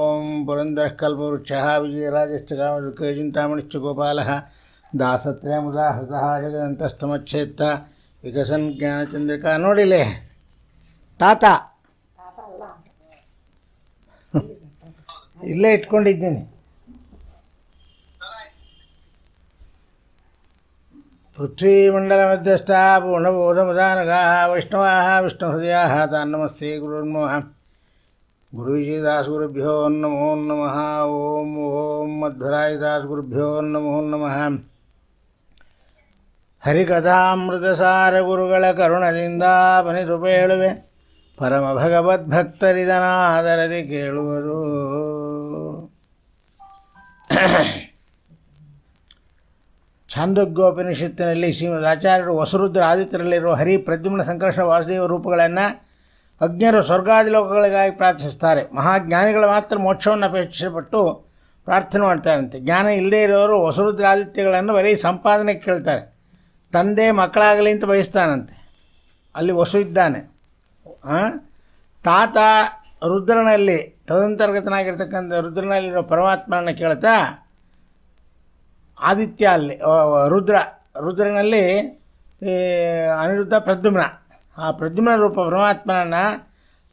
ಓಂ ಪುರಂದರ ಕಲ್ಪವೃಕ್ಷ ವಿಜಯರಾಜಶ್ಚಕಾಮಕೇಜಿಂತಾಮಣಿಶ್ಚ ಗೋಪಾಲಃ ದಾಸತ್ರಯಮುದಾ ಹೃದಃ ಜಗದಂತಸ್ತಮಚ್ಛೇತ್ತ ವಿಕಸನ್ ಜ್ಞಾನಚಂದ್ರಿಕ ನೋಡಿಲೆ ತಾತ ಇಲ್ಲೇ ಇಟ್ಕೊಂಡಿದ್ದೀನಿ ಪೃಥ್ವೀಮಂಡಲಮಧ್ಯಸ್ಥಾ ವೈಷ್ಣವಾ ವಿಷ್ಣು ಹೃದಯ ತಾನ್ನಮಸ್ತೆ ಗುರುರ್ಮೋಹ ನಮಃ ಓಂ ಓಂ ॐ ॐ ನಮೋ ನಮಃ ಹರಿಕಥಾಮೃತ ಹರಿಕಥಾಮೃತಸಾರ ಗುರುಗಳ ಕರುಣದಿಂದ ಹೇಳುವೆ ಪರಮ ಭಗವದ್ ಆದರದಿ ಕೇಳುವುದು ಛಾಂದೋಗ್ಯೋಪನಿಷತ್ತಿನಲ್ಲಿ ಶ್ರೀಮದ್ ಆಚಾರ್ಯರು ವಸುರುದ್ರ ಆದಿತ್ಯರಲ್ಲಿರುವ ಹರಿ ಪ್ರದ್ಯುಮ್ನ ಸಂಕರ್ಷ ವಾಸುದೇವ ರೂಪಗಳನ್ನು ಅಜ್ಞರು ಸ್ವರ್ಗಾದಿ ಲೋಕಗಳಿಗಾಗಿ ಪ್ರಾರ್ಥಿಸ್ತಾರೆ ಮಹಾಜ್ಞಾನಿಗಳು ಮಾತ್ರ ಮೋಕ್ಷವನ್ನು ಅಪೇಕ್ಷಿಸಬಿಟ್ಟು ಪ್ರಾರ್ಥನೆ ಮಾಡ್ತಾರಂತೆ ಜ್ಞಾನ ಇಲ್ಲದೇ ಇರೋರು ಆದಿತ್ಯಗಳನ್ನು ಬರೀ ಸಂಪಾದನೆ ಕೇಳ್ತಾರೆ ತಂದೆ ಮಕ್ಕಳಾಗಲಿ ಅಂತ ಬಯಸ್ತಾನಂತೆ ಅಲ್ಲಿ ವಸು ಇದ್ದಾನೆ ತಾತ ರುದ್ರನಲ್ಲಿ ತದಂತರ್ಗತನಾಗಿರ್ತಕ್ಕಂಥ ರುದ್ರನಲ್ಲಿರೋ ಪರಮಾತ್ಮನ ಕೇಳ್ತಾ ಆದಿತ್ಯ ಅಲ್ಲಿ ರುದ್ರ ರುದ್ರನಲ್ಲಿ ಅನಿರುದ್ಧ ಪ್ರದ್ಯುಮ್ನ ಆ ಪ್ರದ್ಯುಮ್ನ ರೂಪ ಪರಮಾತ್ಮನನ್ನು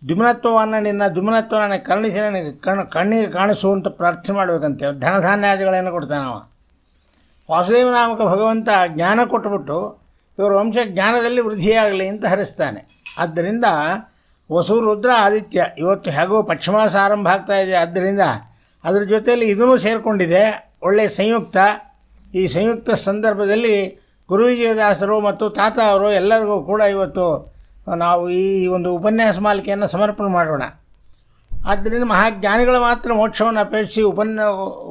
ದ್ಯುಮ್ನತ್ವವನ್ನು ನಿನ್ನ ದ್ಯುಮ್ನತ್ವ ನನಗೆ ಕರುಣಿಸಿ ನನಗೆ ಕಣ್ಣು ಕಣ್ಣಿಗೆ ಕಾಣಿಸು ಅಂತ ಪ್ರಾರ್ಥನೆ ಮಾಡಬೇಕಂತೆ ಧನಧಾನ್ಯಾದಿಗಳನ್ನು ಕೊಡ್ತಾನೆ ನಾವು ವಾಸುದೇವನಾಮಕ ಭಗವಂತ ಜ್ಞಾನ ಕೊಟ್ಟುಬಿಟ್ಟು ಇವರ ವಂಶ ಜ್ಞಾನದಲ್ಲಿ ವೃದ್ಧಿಯಾಗಲಿ ಅಂತ ಹರಿಸ್ತಾನೆ ಆದ್ದರಿಂದ ವಸು ರುದ್ರ ಆದಿತ್ಯ ಇವತ್ತು ಹೇಗೋ ಪಕ್ಷಮಾಸ ಆರಂಭ ಆಗ್ತಾ ಇದೆ ಆದ್ದರಿಂದ ಅದರ ಜೊತೆಯಲ್ಲಿ ಇದನ್ನೂ ಸೇರಿಕೊಂಡಿದೆ ಒಳ್ಳೆಯ ಸಂಯುಕ್ತ ಈ ಸಂಯುಕ್ತ ಸಂದರ್ಭದಲ್ಲಿ ಗುರು ಮತ್ತು ತಾತ ಅವರು ಎಲ್ಲರಿಗೂ ಕೂಡ ಇವತ್ತು ನಾವು ಈ ಒಂದು ಉಪನ್ಯಾಸ ಮಾಲಿಕೆಯನ್ನು ಸಮರ್ಪಣೆ ಮಾಡೋಣ ಆದ್ದರಿಂದ ಮಹಾಜ್ಞಾನಿಗಳು ಮಾತ್ರ ಮೋಕ್ಷವನ್ನು ಅಪೇಕ್ಷಿಸಿ ಉಪನ್ಯ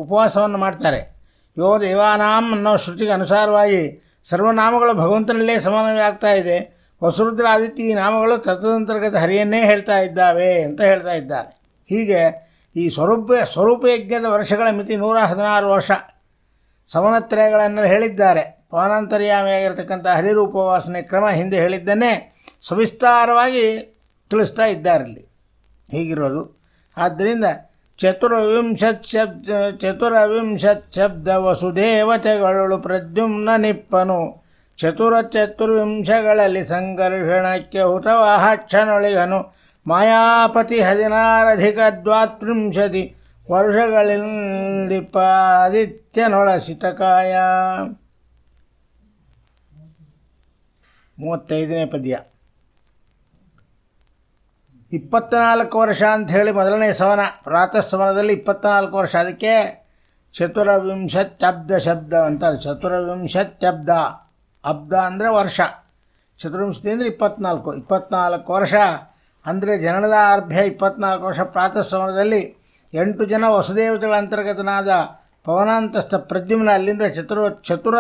ಉಪವಾಸವನ್ನು ಮಾಡ್ತಾರೆ ಯೋ ದೇವಾನಾಮ್ ಅನ್ನೋ ಶ್ರುತಿಗೆ ಅನುಸಾರವಾಗಿ ಸರ್ವನಾಮಗಳು ಭಗವಂತನಲ್ಲೇ ಆಗ್ತಾ ಇದೆ ವಸುರುದ್ರ ಆದಿತ್ಯ ಈ ನಾಮಗಳು ತತ್ವದಂತರ್ಗತ ಹರಿಯನ್ನೇ ಹೇಳ್ತಾ ಇದ್ದಾವೆ ಅಂತ ಹೇಳ್ತಾ ಇದ್ದಾರೆ ಹೀಗೆ ಈ ಸ್ವರೂಪ ಸ್ವರೂಪಯಜ್ಞದ ವರ್ಷಗಳ ಮಿತಿ ನೂರ ಹದಿನಾರು ವರ್ಷ ಸಮನತ್ರಯಗಳನ್ನು ಹೇಳಿದ್ದಾರೆ ಪವನಾಂತರ್ಯಾಮಿಯಾಗಿರ್ತಕ್ಕಂಥ ಹರಿರೂಪವಾಸನೆ ಕ್ರಮ ಹಿಂದೆ ಹೇಳಿದ್ದನ್ನೇ ಸವಿಸ್ತಾರವಾಗಿ ತಿಳಿಸ್ತಾ ಇದ್ದಾರಲ್ಲಿ ಹೀಗಿರೋದು ಆದ್ದರಿಂದ ಚತುರ್ವಿಂಶತ್ ಶಬ್ದ ಚತುರವಿಂಶತ್ ಶಬ್ದ ವಸುದೇವತೆಗಳು ಪ್ರದ್ಯುಮ್ನ ನಿಪ್ಪನು ಚತುರ ಚತುರ್ವಿಂಶಗಳಲ್ಲಿ ಸಂಘರ್ಷಣಕ್ಕೆ ಹುತವಾಹಕ್ಷನೊಳಿಗನು ಮಾಯಾಪತಿ ಹದಿನಾರಧಿಕ ದ್ವಾತ್ರಿಂಶತಿ ವರ್ಷಗಳಲ್ಲಿ ಆದಿತ್ಯನೊಳ ಸಿತಕಾಯ ಮೂವತ್ತೈದನೇ ಪದ್ಯ ಇಪ್ಪತ್ತ್ನಾಲ್ಕು ವರ್ಷ ಅಂಥೇಳಿ ಮೊದಲನೇ ಸವನ ಪ್ರಾತಃ ಸವನದಲ್ಲಿ ಇಪ್ಪತ್ತ್ನಾಲ್ಕು ವರ್ಷ ಅದಕ್ಕೆ ಚತುರ್ವಿಂಶತ್ಯಬ್ಧ ಶಬ್ದ ಅಂತಾರೆ ಚತುರ್ವಿಂಶತ್ಯಬ್ಧ ಅಬ್ದ ಅಂದರೆ ವರ್ಷ ಚತುರ್ವಿಂಶತಿ ಅಂದರೆ ಇಪ್ಪತ್ನಾಲ್ಕು ಇಪ್ಪತ್ನಾಲ್ಕು ವರ್ಷ ಅಂದರೆ ಜನನದ ಅರ್ಭ್ಯ ಇಪ್ಪತ್ನಾಲ್ಕು ವರ್ಷ ಪ್ರಾತಃ ಸವನದಲ್ಲಿ ಎಂಟು ಜನ ವಸುದೇವತೆಗಳ ಅಂತರ್ಗತನಾದ ಪವನಾಂತಸ್ಥ ಪ್ರದ್ಯುಮ್ನ ಅಲ್ಲಿಂದ ಚತುರ ಚತುರ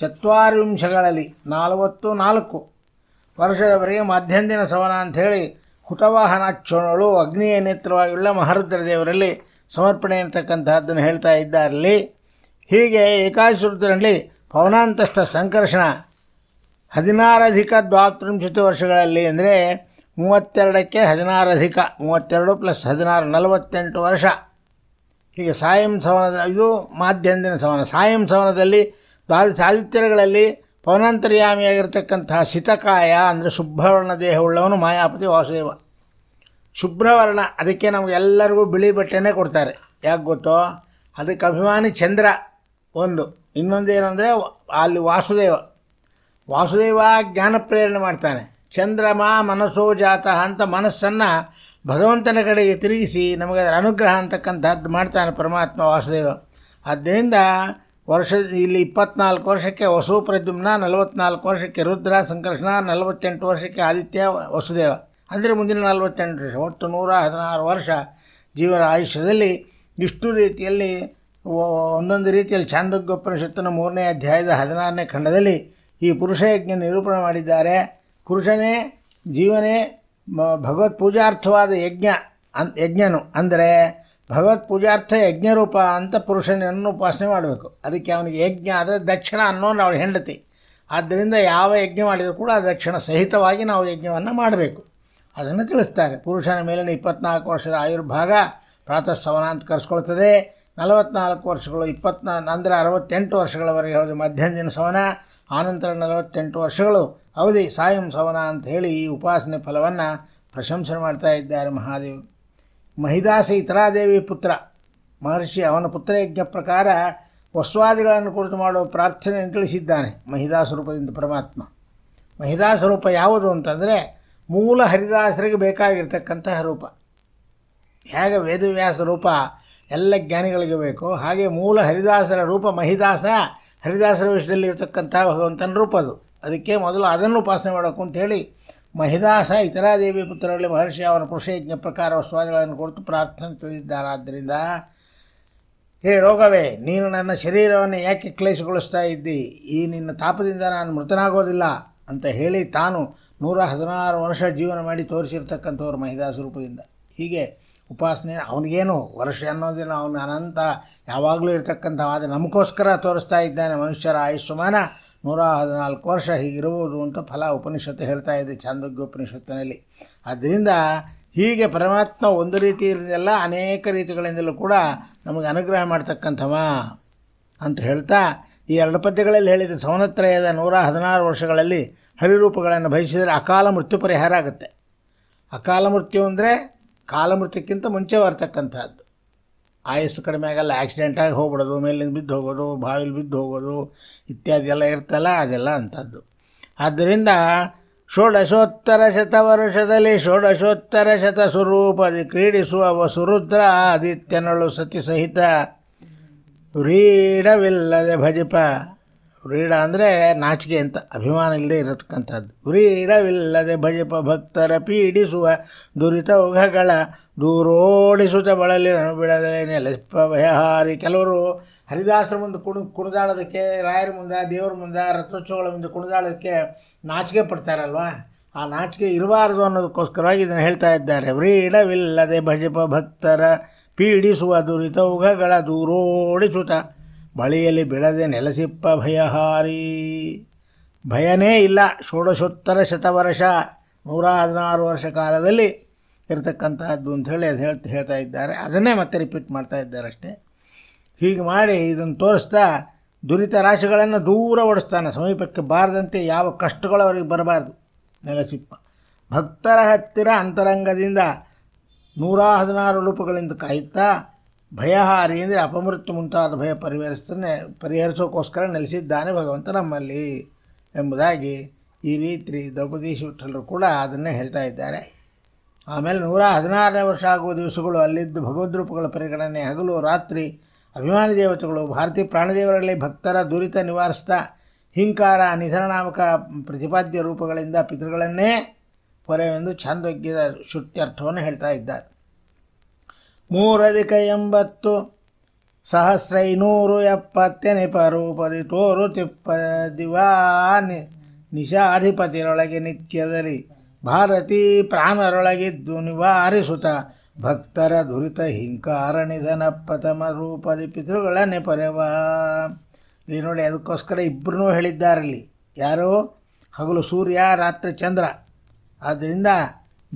ಚತ್ವಾರಿಂಶಗಳಲ್ಲಿ ನಲವತ್ತು ನಾಲ್ಕು ವರ್ಷದವರೆಗೆ ಮಧ್ಯಂದಿನ ಸವನ ಅಂಥೇಳಿ ಹುತವಾಹನಾಕ್ಷಣಳು ಅಗ್ನಿಯ ನೇತ್ರವಾಗಿಳ್ಳ ಮಹಾರುದ್ರ ದೇವರಲ್ಲಿ ಸಮರ್ಪಣೆ ಅಂತಕ್ಕಂತಹದ್ದನ್ನು ಹೇಳ್ತಾ ಇದ್ದಾರಲ್ಲಿ ಹೀಗೆ ಏಕಾಶರುದ್ರಲ್ಲಿ ಪವನಾಂತಸ್ಥ ಸಂಕರ್ಷಣ ಹದಿನಾರಧಿಕ ದ್ವಾತ್ರಿಂಶತ್ ವರ್ಷಗಳಲ್ಲಿ ಅಂದರೆ ಮೂವತ್ತೆರಡಕ್ಕೆ ಹದಿನಾರಧಿಕ ಮೂವತ್ತೆರಡು ಪ್ಲಸ್ ಹದಿನಾರು ನಲವತ್ತೆಂಟು ವರ್ಷ ಹೀಗೆ ಸಾಯಂ ಸವನದ ಇದು ಮಾಧ್ಯಂದಿನ ಸವನ ಸಾಯಂ ಸವನದಲ್ಲಿ ದಾದಿ ತಾದಿತ್ಯರುಗಳಲ್ಲಿ ಪವನಾಂತರ್ಯಾಮಿಯಾಗಿರ್ತಕ್ಕಂತಹ ಸಿತಕಾಯ ಅಂದರೆ ಶುಭ್ರವರ್ಣ ದೇಹವುಳ್ಳವನು ಮಾಯಾಪತಿ ವಾಸುದೇವ ಶುಭ್ರವರ್ಣ ಅದಕ್ಕೆ ನಮಗೆಲ್ಲರಿಗೂ ಬಿಳಿ ಬಟ್ಟೆನೇ ಕೊಡ್ತಾರೆ ಯಾಕೆ ಗೊತ್ತೋ ಅದಕ್ಕೆ ಅಭಿಮಾನಿ ಚಂದ್ರ ಒಂದು ಇನ್ನೊಂದೇನೆಂದರೆ ಅಲ್ಲಿ ವಾಸುದೇವ ವಾಸುದೇವ ಜ್ಞಾನ ಪ್ರೇರಣೆ ಮಾಡ್ತಾನೆ ಚಂದ್ರಮ ಮನಸ್ಸೋ ಜಾತ ಅಂತ ಮನಸ್ಸನ್ನು ಭಗವಂತನ ಕಡೆಗೆ ತಿರುಗಿಸಿ ನಮಗೆ ಅದರ ಅನುಗ್ರಹ ಅಂತಕ್ಕಂಥದ್ದು ಮಾಡ್ತಾನೆ ಪರಮಾತ್ಮ ವಾಸುದೇವ ಆದ್ದರಿಂದ ವರ್ಷ ಇಲ್ಲಿ ಇಪ್ಪತ್ನಾಲ್ಕು ವರ್ಷಕ್ಕೆ ವಸು ಪ್ರದ್ಯುಮ್ನ ನಲವತ್ನಾಲ್ಕು ವರ್ಷಕ್ಕೆ ರುದ್ರ ಸಂಕರ್ಷಣ ನಲವತ್ತೆಂಟು ವರ್ಷಕ್ಕೆ ಆದಿತ್ಯ ವಸುದೇವ ಅಂದರೆ ಮುಂದಿನ ನಲವತ್ತೆಂಟು ವರ್ಷ ಒಟ್ಟು ನೂರ ಹದಿನಾರು ವರ್ಷ ಜೀವನ ಆಯುಷ್ಯದಲ್ಲಿ ಇಷ್ಟು ರೀತಿಯಲ್ಲಿ ಒಂದೊಂದು ರೀತಿಯಲ್ಲಿ ಚಾಂದೋಗ್ಯೋಪನಿಷತ್ತಿನ ಮೂರನೇ ಅಧ್ಯಾಯದ ಹದಿನಾರನೇ ಖಂಡದಲ್ಲಿ ಈ ಪುರುಷಯಜ್ಞ ನಿರೂಪಣೆ ಮಾಡಿದ್ದಾರೆ ಪುರುಷನೇ ಜೀವನೇ ಭಗವತ್ ಪೂಜಾರ್ಥವಾದ ಯಜ್ಞ ಅನ್ ಯಜ್ಞನು ಅಂದರೆ ಭಗವತ್ ಪೂಜಾರ್ಥ ಯಜ್ಞರೂಪ ಅಂತ ಪುರುಷನನ್ನು ಉಪಾಸನೆ ಮಾಡಬೇಕು ಅದಕ್ಕೆ ಅವನಿಗೆ ಯಜ್ಞ ಆದರೆ ದಕ್ಷಿಣ ಅನ್ನೋ ಅವಳು ಹೆಂಡತಿ ಆದ್ದರಿಂದ ಯಾವ ಯಜ್ಞ ಮಾಡಿದರೂ ಕೂಡ ದಕ್ಷಿಣ ಸಹಿತವಾಗಿ ನಾವು ಯಜ್ಞವನ್ನು ಮಾಡಬೇಕು ಅದನ್ನು ತಿಳಿಸ್ತಾರೆ ಪುರುಷನ ಮೇಲಿನ ಇಪ್ಪತ್ನಾಲ್ಕು ವರ್ಷದ ಆಯುರ್ಭಾಗ ಪ್ರಾತಃ ಸವನ ಅಂತ ಕರೆಸ್ಕೊಳ್ತದೆ ನಲವತ್ನಾಲ್ಕು ವರ್ಷಗಳು ಇಪ್ಪತ್ನಾ ಅಂದರೆ ಅರವತ್ತೆಂಟು ವರ್ಷಗಳವರೆಗೆ ಹೌದು ಮಧ್ಯಾಹ್ನ ಸವನ ಆನಂತರ ನಲವತ್ತೆಂಟು ವರ್ಷಗಳು ಅವಧಿ ಸಾಯಂ ಸವನ ಅಂತ ಹೇಳಿ ಈ ಉಪಾಸನೆ ಫಲವನ್ನು ಪ್ರಶಂಸನೆ ಮಾಡ್ತಾ ಇದ್ದಾರೆ ಮಹಾದೇವರು ಮಹಿದಾಸ ಇತರಾದೇವಿ ಪುತ್ರ ಮಹರ್ಷಿ ಅವನ ಪುತ್ರಯಜ್ಞ ಪ್ರಕಾರ ವಸ್ವಾದಿಗಳನ್ನು ಕುರಿತು ಮಾಡುವ ಪ್ರಾರ್ಥನೆಯನ್ನು ತಿಳಿಸಿದ್ದಾನೆ ಮಹಿದಾಸ ರೂಪದಿಂದ ಪರಮಾತ್ಮ ಮಹಿದಾಸ ರೂಪ ಯಾವುದು ಅಂತಂದರೆ ಮೂಲ ಹರಿದಾಸರಿಗೆ ಬೇಕಾಗಿರ್ತಕ್ಕಂತಹ ರೂಪ ಹೇಗೆ ವೇದವ್ಯಾಸ ರೂಪ ಎಲ್ಲ ಜ್ಞಾನಿಗಳಿಗೆ ಬೇಕು ಹಾಗೆ ಮೂಲ ಹರಿದಾಸರ ರೂಪ ಮಹಿದಾಸ ಹರಿದಾಸರ ವಿಷಯದಲ್ಲಿ ಇರತಕ್ಕಂಥ ಭಗವಂತನ ರೂಪ ಅದು ಅದಕ್ಕೆ ಮೊದಲು ಅದನ್ನು ಉಪಾಸನೆ ಮಾಡಬೇಕು ಅಂತೇಳಿ ಮಹಿದಾಸ ಇತರಾದೇವಿ ಪುತ್ರರಲ್ಲಿ ಮಹರ್ಷಿ ಅವರ ಪುರುಷಯಜ್ಞ ಪ್ರಕಾರ ಸ್ವಾಮಿಗಳನ್ನು ಕೊಡುತ್ತು ಪ್ರಾರ್ಥನೆ ತಿಳಿದಿದ್ದಾನಾದ್ದರಿಂದ ಹೇ ರೋಗವೇ ನೀನು ನನ್ನ ಶರೀರವನ್ನು ಯಾಕೆ ಕ್ಲೇಶಗೊಳಿಸ್ತಾ ಇದ್ದಿ ಈ ನಿನ್ನ ತಾಪದಿಂದ ನಾನು ಮೃತನಾಗೋದಿಲ್ಲ ಅಂತ ಹೇಳಿ ತಾನು ನೂರ ಹದಿನಾರು ವರ್ಷ ಜೀವನ ಮಾಡಿ ತೋರಿಸಿರ್ತಕ್ಕಂಥವ್ರು ಮಹಿದಾಸ ರೂಪದಿಂದ ಹೀಗೆ ಉಪಾಸನೆ ಅವನಿಗೇನು ವರ್ಷ ಅನ್ನೋದಿಲ್ಲ ಅವನು ಅನಂತ ಯಾವಾಗಲೂ ಆದರೆ ನಮಗೋಸ್ಕರ ತೋರಿಸ್ತಾ ಇದ್ದಾನೆ ಮನುಷ್ಯರ ಆಯುಷ್ಯಮಾನ ನೂರ ಹದಿನಾಲ್ಕು ವರ್ಷ ಹೀಗಿರುವುದು ಅಂತ ಫಲ ಉಪನಿಷತ್ತು ಹೇಳ್ತಾ ಇದೆ ಚಾಂದೋಗ್ಯ ಉಪನಿಷತ್ತಿನಲ್ಲಿ ಆದ್ದರಿಂದ ಹೀಗೆ ಪರಮಾತ್ಮ ಒಂದು ರೀತಿ ಇರಲ್ಲ ಅನೇಕ ರೀತಿಗಳಿಂದಲೂ ಕೂಡ ನಮಗೆ ಅನುಗ್ರಹ ಮಾಡ್ತಕ್ಕಂಥವ ಅಂತ ಹೇಳ್ತಾ ಈ ಎರಡು ಪದ್ಯಗಳಲ್ಲಿ ಹೇಳಿದ ಸವನತ್ರಯದ ನೂರ ಹದಿನಾರು ವರ್ಷಗಳಲ್ಲಿ ಹರಿರೂಪಗಳನ್ನು ಬಯಸಿದರೆ ಅಕಾಲ ಮೃತ್ಯು ಪರಿಹಾರ ಆಗುತ್ತೆ ಅಕಾಲ ಮೃತ್ಯು ಅಂದರೆ ಕಾಲಮೃತ್ಯಕ್ಕಿಂತ ಮುಂಚೆ ಬರ್ತಕ್ಕಂಥದ್ದು ಆಯಸ್ಸು ಕಡಿಮೆ ಆಗಲ್ಲ ಆಕ್ಸಿಡೆಂಟ್ ಆಗಿ ಹೋಗ್ಬಿಡೋದು ಮೇಲಿಂದ ಬಿದ್ದು ಹೋಗೋದು ಬಾವಿಲಿ ಬಿದ್ದು ಹೋಗೋದು ಇತ್ಯಾದಿ ಎಲ್ಲ ಇರ್ತಲ್ಲ ಅದೆಲ್ಲ ಅಂಥದ್ದು ಆದ್ದರಿಂದ ಷೋಡಶೋತ್ತರ ಶತವರುಷದಲ್ಲಿ ಷೋಡಶೋತ್ತರ ಶತ ಸ್ವರೂಪ ಕ್ರೀಡಿಸುವ ಸುರುದ್ರ ಆದಿತ್ಯನಳು ಸತಿ ಸಹಿತ ವ್ರೀಡವಿಲ್ಲದೆ ಭಜಪ ವ್ರೀಡ ಅಂದರೆ ನಾಚಿಕೆ ಅಂತ ಅಭಿಮಾನ ಇಲ್ಲದೆ ಇರತಕ್ಕಂಥದ್ದು ವ್ರೀಡವಿಲ್ಲದೆ ಭಜಪ ಭಕ್ತರ ಪೀಡಿಸುವ ದುರಿತ ಉಗಗಳ ದೂರೋಡಿಸುತ್ತ ಬಳಲಿ ಬಿಡದೆ ನೆಲೆಸ್ಪ ಭಯಹಾರಿ ಕೆಲವರು ಹರಿದಾಸರ ಮುಂದೆ ಕುಣ ಕುಣಿದಾಡೋದಕ್ಕೆ ರಾಯರ ಮುಂದೆ ದೇವ್ರ ಮುಂದೆ ರಥೋತ್ಸವಗಳ ಮುಂದೆ ಕುಣಿದಾಡೋದಕ್ಕೆ ನಾಚಿಕೆ ಪಡ್ತಾರಲ್ವಾ ಆ ನಾಚಿಕೆ ಇರಬಾರದು ಅನ್ನೋದಕ್ಕೋಸ್ಕರವಾಗಿ ಇದನ್ನು ಹೇಳ್ತಾ ಇದ್ದಾರೆ ವ್ರೀಡವಿಲ್ಲದೆ ಭಜಪ ಭಕ್ತರ ಪೀಡಿಸುವ ದುರಿತ ಉಗಗಳ ದೂರೋಡಿಸುತ್ತ ಬಳಿಯಲ್ಲಿ ಬಿಡದೆ ನೆಲೆಸಿಪ್ಪ ಭಯಹಾರಿ ಭಯನೇ ಇಲ್ಲ ಷೋಡಶೋತ್ತರ ಶತವರ್ಷ ನೂರ ಹದಿನಾರು ವರ್ಷ ಕಾಲದಲ್ಲಿ ಇರತಕ್ಕಂಥದ್ದು ಅಂತ ಹೇಳಿ ಅದು ಹೇಳ್ತಾ ಹೇಳ್ತಾ ಇದ್ದಾರೆ ಅದನ್ನೇ ಮತ್ತೆ ರಿಪೀಟ್ ಮಾಡ್ತಾ ಇದ್ದಾರೆ ಅಷ್ಟೇ ಹೀಗೆ ಮಾಡಿ ಇದನ್ನು ತೋರಿಸ್ತಾ ದುರಿತ ರಾಶಿಗಳನ್ನು ದೂರ ಓಡಿಸ್ತಾನೆ ಸಮೀಪಕ್ಕೆ ಬಾರದಂತೆ ಯಾವ ಕಷ್ಟಗಳು ಅವರಿಗೆ ಬರಬಾರ್ದು ನೆಲಸಿಪ್ಪ ಭಕ್ತರ ಹತ್ತಿರ ಅಂತರಂಗದಿಂದ ನೂರ ಹದಿನಾರು ರೂಪಗಳಿಂದ ಕಾಯುತ್ತಾ ಭಯಹಾರಿ ಅಂದರೆ ಅಪಮೃತ್ಯು ಮುಂತಾದ ಭಯ ಪರಿಹರಿಸ್ತಾನೆ ಪರಿಹರಿಸೋಕ್ಕೋಸ್ಕರ ನೆಲೆಸಿದ್ದಾನೆ ಭಗವಂತ ನಮ್ಮಲ್ಲಿ ಎಂಬುದಾಗಿ ಈ ರೀತಿ ದ್ರೌಪದಿ ವಿಠಲರು ಕೂಡ ಅದನ್ನೇ ಹೇಳ್ತಾ ಇದ್ದಾರೆ ಆಮೇಲೆ ನೂರ ಹದಿನಾರನೇ ವರ್ಷ ಆಗುವ ದಿವಸಗಳು ಅಲ್ಲಿದ್ದ ಭಗವದ್ರೂಪಗಳ ಪರಿಗಣನೆ ಹಗಲು ರಾತ್ರಿ ಅಭಿಮಾನಿ ದೇವತೆಗಳು ಭಾರತೀಯ ಪ್ರಾಣದೇವರಲ್ಲಿ ಭಕ್ತರ ದುರಿತ ನಿವಾರಿಸ್ತಾ ಹಿಂಕಾರ ನಿಧನನಾಮಕ ಪ್ರತಿಪಾದ್ಯ ರೂಪಗಳಿಂದ ಪಿತೃಗಳನ್ನೇ ಪೊರೆವೆಂದು ಛಾಂದೋಗ್ಯದ ಶುತ್ಯರ್ಥವನ್ನು ಹೇಳ್ತಾ ಇದ್ದಾರೆ ಮೂರಧಿಕ ಎಂಬತ್ತು ಸಹಸ್ರ ಐನೂರು ಎಪ್ಪತ್ತೆನಿಪ ರೂಪದಿ ತೋರು ತಿಪ್ಪ ದಿವಾ ನಿಶಾಧಿಪತಿರೊಳಗೆ ನಿತ್ಯದಲ್ಲಿ ಭಾರತೀ ಪ್ರಾಣರೊಳಗಿದ್ದು ನಿವಾರಿಸುತ್ತ ಭಕ್ತರ ದುರಿತ ಹಿಂಕಾರ ನಿಧನ ಪ್ರಥಮ ರೂಪದಿ ಪಿತೃಗಳ ನೆಪರವಾ ಇಲ್ಲಿ ನೋಡಿ ಅದಕ್ಕೋಸ್ಕರ ಇಬ್ಬರೂ ಹೇಳಿದ್ದಾರಲ್ಲಿ ಯಾರು ಹಗಲು ಸೂರ್ಯ ರಾತ್ರಿ ಚಂದ್ರ ಆದ್ದರಿಂದ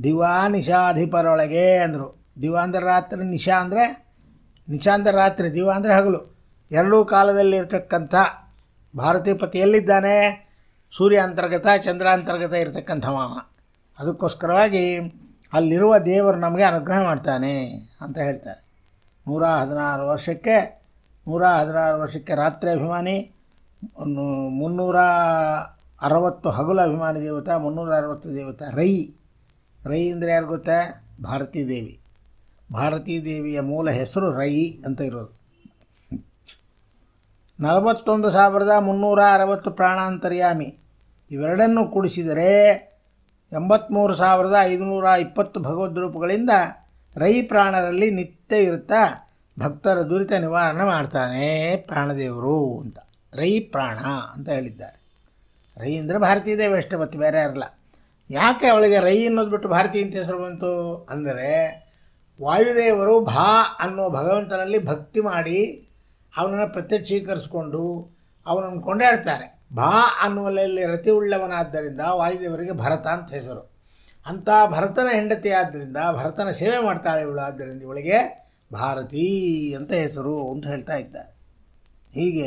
ದಿವಾ ನಿಶಾಧಿಪರೊಳಗೆ ಅಂದರು ದಿವಾ ಅಂದರೆ ರಾತ್ರಿ ನಿಶಾ ಅಂದರೆ ನಿಶಾ ಅಂದರೆ ರಾತ್ರಿ ದಿವಾ ಅಂದರೆ ಹಗಲು ಎರಡೂ ಕಾಲದಲ್ಲಿರ್ತಕ್ಕಂಥ ಪತಿ ಎಲ್ಲಿದ್ದಾನೆ ಸೂರ್ಯ ಅಂತರ್ಗತ ಅಂತರ್ಗತ ಇರತಕ್ಕಂಥ ಮಾಮ ಅದಕ್ಕೋಸ್ಕರವಾಗಿ ಅಲ್ಲಿರುವ ದೇವರು ನಮಗೆ ಅನುಗ್ರಹ ಮಾಡ್ತಾನೆ ಅಂತ ಹೇಳ್ತಾರೆ ನೂರ ಹದಿನಾರು ವರ್ಷಕ್ಕೆ ನೂರ ಹದಿನಾರು ವರ್ಷಕ್ಕೆ ರಾತ್ರಿ ಅಭಿಮಾನಿ ಮುನ್ನೂರ ಅರವತ್ತು ಹಗುಲ ಅಭಿಮಾನಿ ದೇವತಾ ಮುನ್ನೂರ ಅರವತ್ತು ದೇವತಾ ರೈ ರೈ ಅಂದರೆ ಯಾರು ಗೊತ್ತಾ ಭಾರತೀ ದೇವಿ ಭಾರತೀ ದೇವಿಯ ಮೂಲ ಹೆಸರು ರೈ ಅಂತ ಇರೋದು ನಲವತ್ತೊಂದು ಸಾವಿರದ ಮುನ್ನೂರ ಅರವತ್ತು ಪ್ರಾಣಾಂತರ್ಯಾಮಿ ಇವೆರಡನ್ನು ಕೂಡಿಸಿದರೆ ಎಂಬತ್ತ್ಮೂರು ಸಾವಿರದ ಐದುನೂರ ಇಪ್ಪತ್ತು ರೂಪಗಳಿಂದ ರೈ ಪ್ರಾಣರಲ್ಲಿ ನಿತ್ಯ ಇರುತ್ತಾ ಭಕ್ತರ ದುರಿತ ನಿವಾರಣೆ ಮಾಡ್ತಾನೆ ಪ್ರಾಣದೇವರು ಅಂತ ರೈ ಪ್ರಾಣ ಅಂತ ಹೇಳಿದ್ದಾರೆ ರೈ ಅಂದರೆ ಭಾರತೀಯ ದೇವ ಮತ್ತು ಬೇರೆ ಇರಲ್ಲ ಯಾಕೆ ಅವಳಿಗೆ ರೈ ಅನ್ನೋದು ಬಿಟ್ಟು ಭಾರತೀಯ ಅಂತ ಹೆಸರು ಬಂತು ಅಂದರೆ ವಾಯುದೇವರು ಭಾ ಅನ್ನೋ ಭಗವಂತನಲ್ಲಿ ಭಕ್ತಿ ಮಾಡಿ ಅವನನ್ನು ಪ್ರತ್ಯಕ್ಷೀಕರಿಸ್ಕೊಂಡು ಅವನನ್ನು ಕೊಂಡಾಡ್ತಾರೆ ಭಾ ರತಿ ಉಳ್ಳವನಾದ್ದರಿಂದ ವಾಯುದೇವರಿಗೆ ಭರತ ಅಂತ ಹೆಸರು ಅಂಥ ಭರತನ ಹೆಂಡತಿ ಆದ್ದರಿಂದ ಭರತನ ಸೇವೆ ಮಾಡ್ತಾಳೆ ಇವಳು ಆದ್ದರಿಂದ ಇವಳಿಗೆ ಭಾರತೀ ಅಂತ ಹೆಸರು ಅಂತ ಹೇಳ್ತಾ ಇದ್ದ ಹೀಗೆ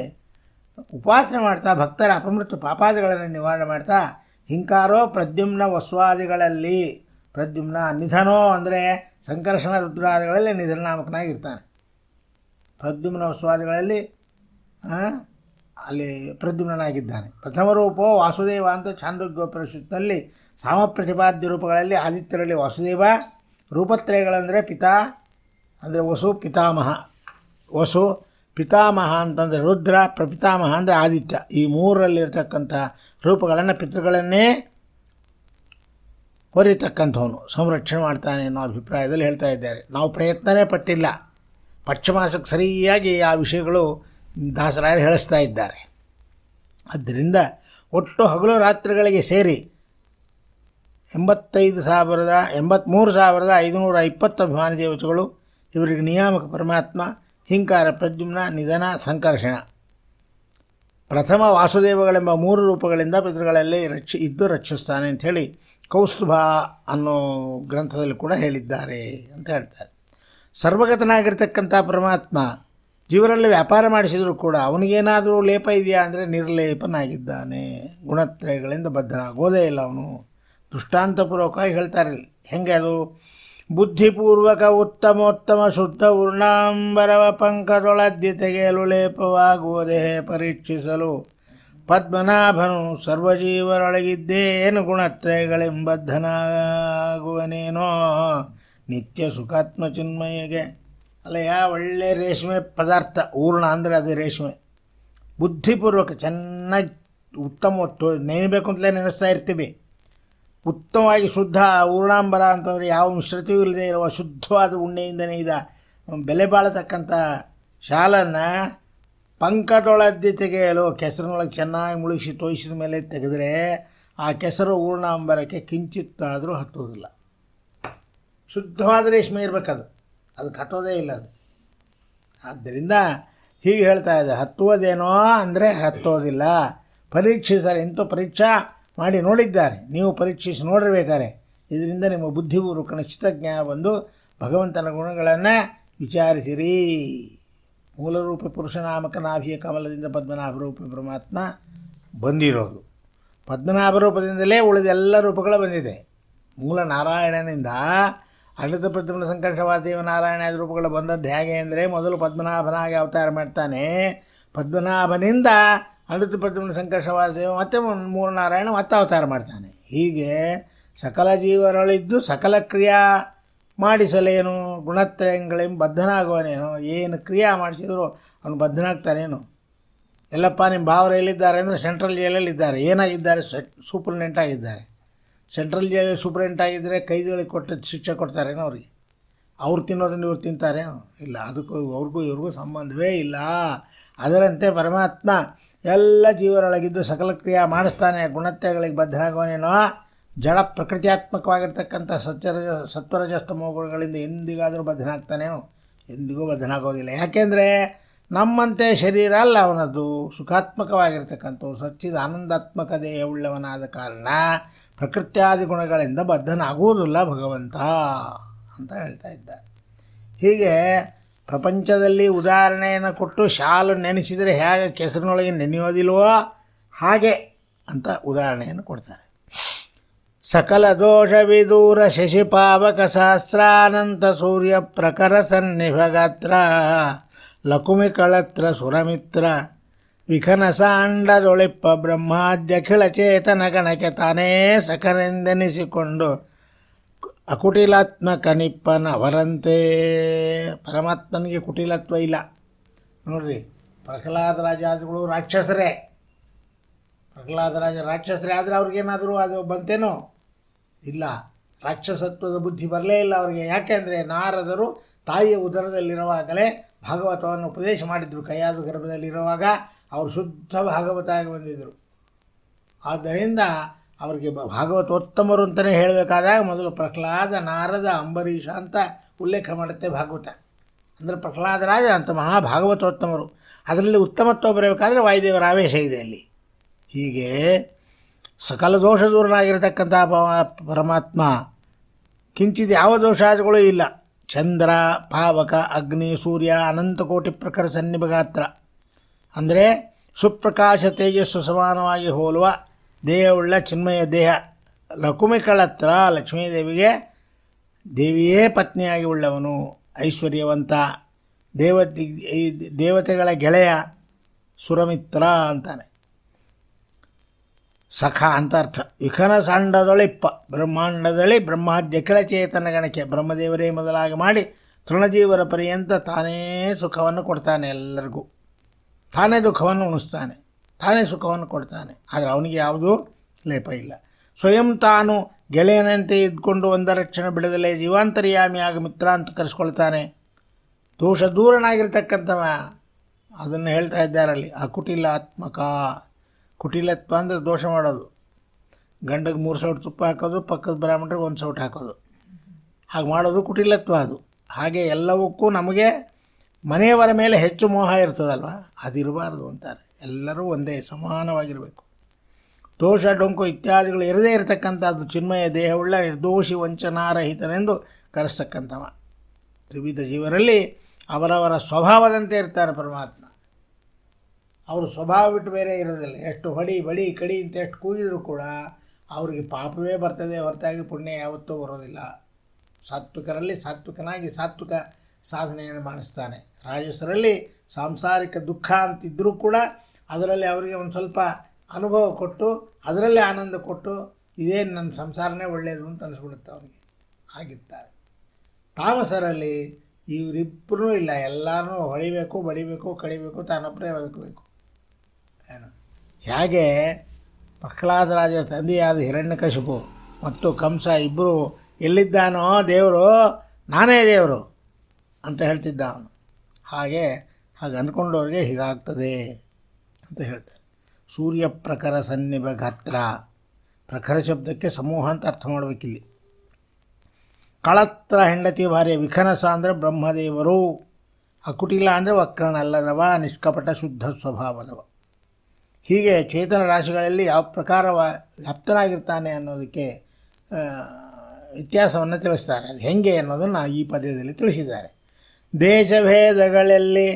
ಉಪಾಸನೆ ಮಾಡ್ತಾ ಭಕ್ತರ ಅಪಮೃತ ಪಾಪಾದಿಗಳನ್ನು ನಿವಾರಣೆ ಮಾಡ್ತಾ ಹಿಂಕಾರೋ ಪ್ರದ್ಯುಮ್ನ ವಸ್ವಾದಿಗಳಲ್ಲಿ ಪ್ರದ್ಯುಮ್ನ ನಿಧನೋ ಅಂದರೆ ಸಂಕರ್ಷಣ ರುದ್ರಾದಿಗಳಲ್ಲಿ ನಿಧನಾಮಕನಾಗಿರ್ತಾನೆ ಪ್ರದ್ಯುಮ್ನ ವಸ್ವಾದಿಗಳಲ್ಲಿ ಅಲ್ಲಿ ಪ್ರದ್ಯುಮ್ನಾಗಿದ್ದಾನೆ ಪ್ರಥಮ ರೂಪ ವಾಸುದೇವ ಅಂತ ಚಾಂದೋಗ್ಯ ಸಾಮ ಪ್ರತಿಪಾದ್ಯ ರೂಪಗಳಲ್ಲಿ ಆದಿತ್ಯರಲ್ಲಿ ವಾಸುದೇವ ರೂಪತ್ರಯಗಳಂದರೆ ಪಿತಾ ಅಂದರೆ ವಸು ಪಿತಾಮಹ ವಸು ಪಿತಾಮಹ ಅಂತಂದರೆ ರುದ್ರ ಪ್ರಪಿತಾಮಹ ಅಂದರೆ ಆದಿತ್ಯ ಈ ಮೂರರಲ್ಲಿರ್ತಕ್ಕಂಥ ರೂಪಗಳನ್ನು ಪಿತೃಗಳನ್ನೇ ಹೊರಿತಕ್ಕಂಥವನು ಸಂರಕ್ಷಣೆ ಮಾಡ್ತಾನೆ ಅನ್ನೋ ಅಭಿಪ್ರಾಯದಲ್ಲಿ ಹೇಳ್ತಾ ಇದ್ದಾರೆ ನಾವು ಪ್ರಯತ್ನವೇ ಪಟ್ಟಿಲ್ಲ ಪಕ್ಷಮಾಸಕ್ಕೆ ಸರಿಯಾಗಿ ಆ ವಿಷಯಗಳು ದಾಸರಾಯರು ಹೇಳಿಸ್ತಾ ಇದ್ದಾರೆ ಆದ್ದರಿಂದ ಒಟ್ಟು ಹಗಲು ರಾತ್ರಿಗಳಿಗೆ ಸೇರಿ ಎಂಬತ್ತೈದು ಸಾವಿರದ ಎಂಬತ್ತ್ಮೂರು ಸಾವಿರದ ಐದುನೂರ ಇಪ್ಪತ್ತು ಅಭಿಮಾನಿ ದೇವತೆಗಳು ಇವರಿಗೆ ನಿಯಾಮಕ ಪರಮಾತ್ಮ ಹಿಂಕಾರ ಪ್ರದ್ಯುಮ್ನ ನಿಧನ ಸಂಕರ್ಷಣ ಪ್ರಥಮ ವಾಸುದೇವಗಳೆಂಬ ಮೂರು ರೂಪಗಳಿಂದ ಪಿತೃಗಳಲ್ಲಿ ರಕ್ಷ ಇದ್ದು ರಕ್ಷಿಸ್ತಾನೆ ಅಂಥೇಳಿ ಕೌಸ್ತುಭ ಅನ್ನೋ ಗ್ರಂಥದಲ್ಲಿ ಕೂಡ ಹೇಳಿದ್ದಾರೆ ಅಂತ ಹೇಳ್ತಾರೆ ಸರ್ವಗತನಾಗಿರ್ತಕ್ಕಂಥ ಪರಮಾತ್ಮ ಜೀವರಲ್ಲಿ ವ್ಯಾಪಾರ ಮಾಡಿಸಿದರೂ ಕೂಡ ಅವನಿಗೇನಾದರೂ ಲೇಪ ಇದೆಯಾ ಅಂದರೆ ನಿರ್ಲೇಪನಾಗಿದ್ದಾನೆ ಗುಣತ್ರಯಗಳಿಂದ ಬದ್ಧನಾಗೋದೇ ಇಲ್ಲ ಅವನು ದೃಷ್ಟಾಂತಪೂರ್ವಕವಾಗಿ ಹೇಳ್ತಾರೆ ಹೆಂಗೆ ಅದು ಬುದ್ಧಿಪೂರ್ವಕ ಉತ್ತಮೋತ್ತಮ ಶುದ್ಧ ಉರ್ಣಾಂಬರವ ಪಂಕದೊಳದ್ದಿ ತೆಗೆಯಲು ಲೇಪವಾಗುವುದೇ ಪರೀಕ್ಷಿಸಲು ಪದ್ಮನಾಭನು ಸರ್ವಜೀವರೊಳಗಿದ್ದೇನು ಗುಣತ್ರಯಗಳೆಂಬದ್ಧನಾಗುವನೇನೋ ನಿತ್ಯ ಸುಖಾತ್ಮ ಚಿನ್ಮಯಗೆ ಅಲ್ಲ ಯಾ ಒಳ್ಳೆ ರೇಷ್ಮೆ ಪದಾರ್ಥ ಊರ್ಣ ಅಂದರೆ ಅದು ರೇಷ್ಮೆ ಬುದ್ಧಿಪೂರ್ವಕ ಚೆನ್ನಾಗಿ ಉತ್ತಮ ನೆನಬೇಕು ಅಂತಲೇ ನೆನೆಸ್ತಾ ಇರ್ತೀವಿ ಉತ್ತಮವಾಗಿ ಶುದ್ಧ ಊರ್ಣಾಂಬರ ಅಂತಂದರೆ ಯಾವ ಮಿಶ್ರತೆಯೂ ಇಲ್ಲದೆ ಇರುವ ಶುದ್ಧವಾದ ಉಣ್ಣೆಯಿಂದ ಇದ ಬೆಲೆ ಬಾಳತಕ್ಕಂಥ ಶಾಲನ್ನು ಪಂಕದೊಳದ್ದು ತೆಗೆಯಲು ಕೆಸರಿನೊಳಗೆ ಚೆನ್ನಾಗಿ ಮುಳುಗಿಸಿ ತೋಯಿಸಿದ ಮೇಲೆ ತೆಗೆದರೆ ಆ ಕೆಸರು ಊರ್ಣಾಂಬರಕ್ಕೆ ಕಿಂಚಿತ್ತಾದರೂ ಹತ್ತೋದಿಲ್ಲ ಶುದ್ಧವಾದ ರೇಷ್ಮೆ ಇರಬೇಕದು ಅದು ಕಟ್ಟೋದೇ ಇಲ್ಲ ಅದು ಆದ್ದರಿಂದ ಹೀಗೆ ಹೇಳ್ತಾ ಇದೆ ಹತ್ತುವುದೇನೋ ಅಂದರೆ ಹತ್ತೋದಿಲ್ಲ ಪರೀಕ್ಷಿಸಾರೆ ಇಂಥ ಪರೀಕ್ಷಾ ಮಾಡಿ ನೋಡಿದ್ದಾರೆ ನೀವು ಪರೀಕ್ಷಿಸಿ ನೋಡಿರ್ಬೇಕಾರೆ ಇದರಿಂದ ನಿಮ್ಮ ಬುದ್ಧಿಗೂರು ನಿಶ್ಚಿತ ಜ್ಞಾನ ಬಂದು ಭಗವಂತನ ಗುಣಗಳನ್ನು ವಿಚಾರಿಸಿರಿ ಮೂಲರೂಪ ಪುರುಷನಾಮಕ ನಾಭಿಯ ಕಮಲದಿಂದ ಪದ್ಮನಾಭರೂಪ ಪರಮಾತ್ಮ ಬಂದಿರೋದು ಪದ್ಮನಾಭರೂಪದಿಂದಲೇ ರೂಪದಿಂದಲೇ ಉಳಿದೆಲ್ಲ ರೂಪಗಳು ಬಂದಿದೆ ಮೂಲ ನಾರಾಯಣನಿಂದ ಅಡಳಿತ ಪ್ರತಿಮೆ ಸಂಕರ್ಷವಾದ ನಾರಾಯಣ ರೂಪಗಳು ಬಂದದ್ದು ಹೇಗೆ ಅಂದರೆ ಮೊದಲು ಪದ್ಮನಾಭನಾಗಿ ಅವತಾರ ಮಾಡ್ತಾನೆ ಪದ್ಮನಾಭನಿಂದ ಅಡಳಿತ ಪ್ರತಿಫಲ ಸಂಕರ್ಷವಾದ ದೇವ ಮೂರು ನಾರಾಯಣ ಮತ್ತೆ ಅವತಾರ ಮಾಡ್ತಾನೆ ಹೀಗೆ ಸಕಲ ಜೀವರಳಿದ್ದು ಸಕಲ ಕ್ರಿಯಾ ಮಾಡಿಸಲೇನು ಗುಣತ್ರಯಗಳೆಂಬ ಬದ್ಧನಾಗುವನೇನು ಏನು ಕ್ರಿಯಾ ಮಾಡಿಸಿದ್ರು ಅವನು ಬದ್ಧನಾಗ್ತಾನೇನು ಎಲ್ಲಪ್ಪ ನಿಮ್ಮ ಭಾವರು ಎಲ್ಲಿದ್ದಾರೆ ಅಂದರೆ ಸೆಂಟ್ರಲ್ ಇದ್ದಾರೆ ಏನಾಗಿದ್ದಾರೆ ಸೂಪರ್ನೆಂಟ್ ಆಗಿದ್ದಾರೆ ಸೆಂಟ್ರಲ್ ಜೈಲ್ ಸೂಪ್ರೆಂಟ್ ಆಗಿದ್ದರೆ ಕೈದಿಗಳಿಗೆ ಕೊಟ್ಟು ಶಿಕ್ಷೆ ಕೊಡ್ತಾರೇನೋ ಅವ್ರಿಗೆ ಅವ್ರು ತಿನ್ನೋದನ್ನು ಇವ್ರು ತಿಂತಾರೇನೋ ಇಲ್ಲ ಅದಕ್ಕೂ ಅವ್ರಿಗೂ ಇವ್ರಿಗೂ ಸಂಬಂಧವೇ ಇಲ್ಲ ಅದರಂತೆ ಪರಮಾತ್ಮ ಎಲ್ಲ ಜೀವರೊಳಗಿದ್ದು ಸಕಲ ಕ್ರಿಯೆ ಮಾಡಿಸ್ತಾನೆ ಗುಣತ್ಯಗಳಿಗೆ ಬದ್ಧರಾಗೋನೇನೋ ಜಡ ಪ್ರಕೃತಿಯಾತ್ಮಕವಾಗಿರ್ತಕ್ಕಂಥ ಸತ್ವರಜಸ್ತ ಸತ್ವರಜಸ್ತಮೋಗಳಿಂದ ಎಂದಿಗಾದರೂ ಬದ್ಧನಾಗ್ತಾನೇನೋ ಎಂದಿಗೂ ಬದ್ಧನಾಗೋದಿಲ್ಲ ಯಾಕೆಂದರೆ ನಮ್ಮಂತೆ ಶರೀರ ಅಲ್ಲ ಅವನದು ಸುಖಾತ್ಮಕವಾಗಿರ್ತಕ್ಕಂಥವು ಸಚ್ಚಿದ ದೇಹ ಉಳ್ಳವನಾದ ಕಾರಣ ಪ್ರಕೃತ್ಯಾದಿ ಗುಣಗಳಿಂದ ಬದ್ಧನಾಗುವುದಿಲ್ಲ ಭಗವಂತ ಅಂತ ಹೇಳ್ತಾ ಇದ್ದಾರೆ ಹೀಗೆ ಪ್ರಪಂಚದಲ್ಲಿ ಉದಾಹರಣೆಯನ್ನು ಕೊಟ್ಟು ಶಾಲು ನೆನೆಸಿದರೆ ಹೇಗೆ ಕೆಸರಿನೊಳಗೆ ನೆನೆಯೋದಿಲ್ವೋ ಹಾಗೆ ಅಂತ ಉದಾಹರಣೆಯನ್ನು ಕೊಡ್ತಾರೆ ಸಕಲ ದೋಷ ವಿದೂರ ಶಶಿ ಪಾವಕ ಸಹಸ್ರಾನಂತ ಸೂರ್ಯ ಪ್ರಕರ ಸನ್ನಿಭಗತ್ರ ಲಕುಮಿ ಕಳತ್ರ ಸುರಮಿತ್ರ ಬ್ರಹ್ಮಾದ್ಯ ಬ್ರಹ್ಮಾದ್ಯಖಿಳ ಚೇತನ ಗಣಕ್ಕೆ ತಾನೇ ಸಖನೆಂದೆನಿಸಿಕೊಂಡು ಕನಿಪ್ಪನ ಅವರಂತೆ ಪರಮಾತ್ಮನಿಗೆ ಕುಟಿಲತ್ವ ಇಲ್ಲ ನೋಡ್ರಿ ಪ್ರಹ್ಲಾದರಾಜಾದಿಗಳು ರಾಕ್ಷಸರೇ ಪ್ರಹ್ಲಾದರಾಜ ರಾಕ್ಷಸರೇ ಆದರೆ ಅವ್ರಿಗೇನಾದರೂ ಅದು ಬಂತೇನೋ ಇಲ್ಲ ರಾಕ್ಷಸತ್ವದ ಬುದ್ಧಿ ಬರಲೇ ಇಲ್ಲ ಅವರಿಗೆ ಯಾಕೆಂದರೆ ನಾರದರು ತಾಯಿಯ ಉದರದಲ್ಲಿರುವಾಗಲೇ ಭಾಗವತವನ್ನು ಉಪದೇಶ ಮಾಡಿದರು ಕೈಯಾದ ಗರ್ಭದಲ್ಲಿರುವಾಗ ಅವರು ಶುದ್ಧ ಭಾಗವತ ಬಂದಿದ್ದರು ಆದ್ದರಿಂದ ಅವರಿಗೆ ಭಾಗವತೋತ್ತಮರು ಅಂತಲೇ ಹೇಳಬೇಕಾದಾಗ ಮೊದಲು ಪ್ರಹ್ಲಾದ ನಾರದ ಅಂಬರೀಷ ಅಂತ ಉಲ್ಲೇಖ ಮಾಡುತ್ತೆ ಭಾಗವತ ಅಂದರೆ ಪ್ರಹ್ಲಾದರಾಜ ಅಂತ ಮಹಾಭಾಗವತೋತ್ತಮರು ಅದರಲ್ಲಿ ಉತ್ತಮತ್ವ ಬರಬೇಕಾದ್ರೆ ವಾಯುದೇವರ ಆವೇಶ ಇದೆ ಅಲ್ಲಿ ಹೀಗೆ ಸಕಲ ದೋಷ ದೂರನಾಗಿರತಕ್ಕಂಥ ಪರಮಾತ್ಮ ಕಿಂಚಿತ್ ಯಾವ ದೋಷಾದಿಗಳೂ ಇಲ್ಲ ಚಂದ್ರ ಪಾವಕ ಅಗ್ನಿ ಸೂರ್ಯ ಅನಂತಕೋಟಿ ಪ್ರಖರ ಸನ್ನಿಭಗಾತ್ರ ಅಂದರೆ ಸುಪ್ರಕಾಶ ತೇಜಸ್ಸು ಸಮಾನವಾಗಿ ಹೋಲುವ ದೇಹವುಳ್ಳ ಚಿನ್ಮಯ ದೇಹ ಲಕುಮಿಕಳತ್ರ ಲಕ್ಷ್ಮೀದೇವಿಗೆ ದೇವಿಯೇ ಪತ್ನಿಯಾಗಿ ಉಳ್ಳವನು ಐಶ್ವರ್ಯವಂತ ದೇವತೆ ದೇವತೆಗಳ ಗೆಳೆಯ ಸುರಮಿತ್ರ ಅಂತಾನೆ ಸಖ ಅಂತ ಅರ್ಥ ವಿಖನ ಸಾಂಡದೊಳಿಪ್ಪ ಬ್ರಹ್ಮಾಂಡದಳಿ ಬ್ರಹ್ಮಾದ್ಯ ಕೆಳಚೇತನ ಗಣಕೆ ಬ್ರಹ್ಮದೇವರೇ ಮೊದಲಾಗಿ ಮಾಡಿ ತೃಣಜೀವರ ಪರ್ಯಂತ ತಾನೇ ಸುಖವನ್ನು ಕೊಡ್ತಾನೆ ಎಲ್ಲರಿಗೂ ತಾನೇ ದುಃಖವನ್ನು ಉಣಿಸ್ತಾನೆ ತಾನೇ ಸುಖವನ್ನು ಕೊಡ್ತಾನೆ ಆದರೆ ಅವನಿಗೆ ಯಾವುದೂ ಲೇಪ ಇಲ್ಲ ಸ್ವಯಂ ತಾನು ಗೆಳೆಯನಂತೆ ಇದ್ದುಕೊಂಡು ಒಂದರ ಕ್ಷಣ ಬಿಡದಲ್ಲೇ ಜೀವಾಂತರ್ಯಾಮಿಯಾಗಿ ಮಿತ್ರ ಅಂತ ಕರೆಸ್ಕೊಳ್ತಾನೆ ದೋಷ ದೂರನಾಗಿರ್ತಕ್ಕಂಥವ ಅದನ್ನು ಹೇಳ್ತಾ ಇದ್ದಾರಲ್ಲಿ ಆ ಆತ್ಮಕ ಕುಟಿಲತ್ಪ ಅಂದರೆ ದೋಷ ಮಾಡೋದು ಗಂಡಗೆ ಮೂರು ಸೌಟ್ ತುಪ್ಪ ಹಾಕೋದು ಪಕ್ಕದ ಬ್ರಾಹ್ಮಣರಿಗೆ ಒಂದು ಸೌಟ್ ಹಾಕೋದು ಹಾಗೆ ಮಾಡೋದು ಕುಟಿಲತ್ವ ಅದು ಹಾಗೆ ಎಲ್ಲವಕ್ಕೂ ನಮಗೆ ಮನೆಯವರ ಮೇಲೆ ಹೆಚ್ಚು ಮೋಹ ಇರ್ತದಲ್ವ ಅದಿರಬಾರ್ದು ಅಂತಾರೆ ಎಲ್ಲರೂ ಒಂದೇ ಸಮಾನವಾಗಿರಬೇಕು ದೋಷ ಡೊಂಕು ಇತ್ಯಾದಿಗಳು ಇರದೇ ಇರತಕ್ಕಂಥದ್ದು ಚಿನ್ಮಯ ದೇಹವುಳ್ಳ ನಿರ್ದೋಷಿ ವಂಚನಾರಹಿತನೆಂದು ಕರೆಸ್ತಕ್ಕಂಥವ ತ್ರಿವಿಧ ಜೀವರಲ್ಲಿ ಅವರವರ ಸ್ವಭಾವದಂತೆ ಇರ್ತಾರೆ ಪರಮಾತ್ಮ ಅವರು ಸ್ವಭಾವ ಬಿಟ್ಟು ಬೇರೆ ಇರೋದಿಲ್ಲ ಎಷ್ಟು ಹೊಡಿ ಬಡಿ ಕಡಿ ಅಂತ ಎಷ್ಟು ಕೂಗಿದರೂ ಕೂಡ ಅವ್ರಿಗೆ ಪಾಪವೇ ಬರ್ತದೆ ಹೊರತಾಗಿ ಪುಣ್ಯ ಯಾವತ್ತೂ ಬರೋದಿಲ್ಲ ಸಾತ್ವಿಕರಲ್ಲಿ ಸಾತ್ವಿಕನಾಗಿ ಸಾತ್ವಿಕ ಸಾಧನೆಯನ್ನು ಮಾಡಿಸ್ತಾನೆ ರಾಜಸರಲ್ಲಿ ಸಾಂಸಾರಿಕ ದುಃಖ ಅಂತಿದ್ದರೂ ಕೂಡ ಅದರಲ್ಲಿ ಅವರಿಗೆ ಒಂದು ಸ್ವಲ್ಪ ಅನುಭವ ಕೊಟ್ಟು ಅದರಲ್ಲಿ ಆನಂದ ಕೊಟ್ಟು ಇದೇನು ನನ್ನ ಸಂಸಾರನೇ ಒಳ್ಳೆಯದು ಅಂತ ಅನಿಸ್ಬಿಡುತ್ತೆ ಅವರಿಗೆ ಆಗಿರ್ತಾರೆ ತಾಮಸರಲ್ಲಿ ಇವರಿಬ್ಬರೂ ಇಲ್ಲ ಎಲ್ಲರೂ ಹೊಳಿಬೇಕು ಬಡಿಬೇಕು ಕಡಿಬೇಕು ತಾನೊಬ್ಬರೇ ಬದುಕಬೇಕು ಹೇಗೆ ಪ್ರಹ್ಲಾದ ರಾಜ ತಂದೆಯಾದ ಹಿರಣ್ಯಕಶಿಪು ಮತ್ತು ಕಂಸ ಇಬ್ಬರು ಎಲ್ಲಿದ್ದಾನೋ ದೇವರು ನಾನೇ ದೇವರು ಅಂತ ಹೇಳ್ತಿದ್ದ ಅವನು ಹಾಗೆ ಹಾಗೆ ಅಂದ್ಕೊಂಡವ್ರಿಗೆ ಹೀಗಾಗ್ತದೆ ಅಂತ ಹೇಳ್ತಾರೆ ಸೂರ್ಯ ಪ್ರಖರ ಸನ್ನಿಭ ಗಾತ್ರ ಪ್ರಖರ ಶಬ್ದಕ್ಕೆ ಸಮೂಹ ಅಂತ ಅರ್ಥ ಮಾಡಬೇಕಿಲ್ಲಿ ಕಳತ್ರ ಹೆಂಡತಿ ಭಾರಿ ವಿಖನಸ ಅಂದರೆ ಬ್ರಹ್ಮದೇವರು ಅಕುಟಿಲ ಅಂದರೆ ವಕ್ರನಲ್ಲದವ ನಿಷ್ಕಪಟ ಶುದ್ಧ ಸ್ವಭಾವದವ ಹೀಗೆ ಚೇತನ ರಾಶಿಗಳಲ್ಲಿ ಯಾವ ಪ್ರಕಾರ ವ್ಯಾಪ್ತನಾಗಿರ್ತಾನೆ ಅನ್ನೋದಕ್ಕೆ ವ್ಯತ್ಯಾಸವನ್ನು ತಿಳಿಸ್ತಾರೆ ಅದು ಹೇಗೆ ಅನ್ನೋದನ್ನು ಈ ಪದ್ಯದಲ್ಲಿ ತಿಳಿಸಿದ್ದಾರೆ ದೇಶಭೇದಗಳಲ್ಲಿ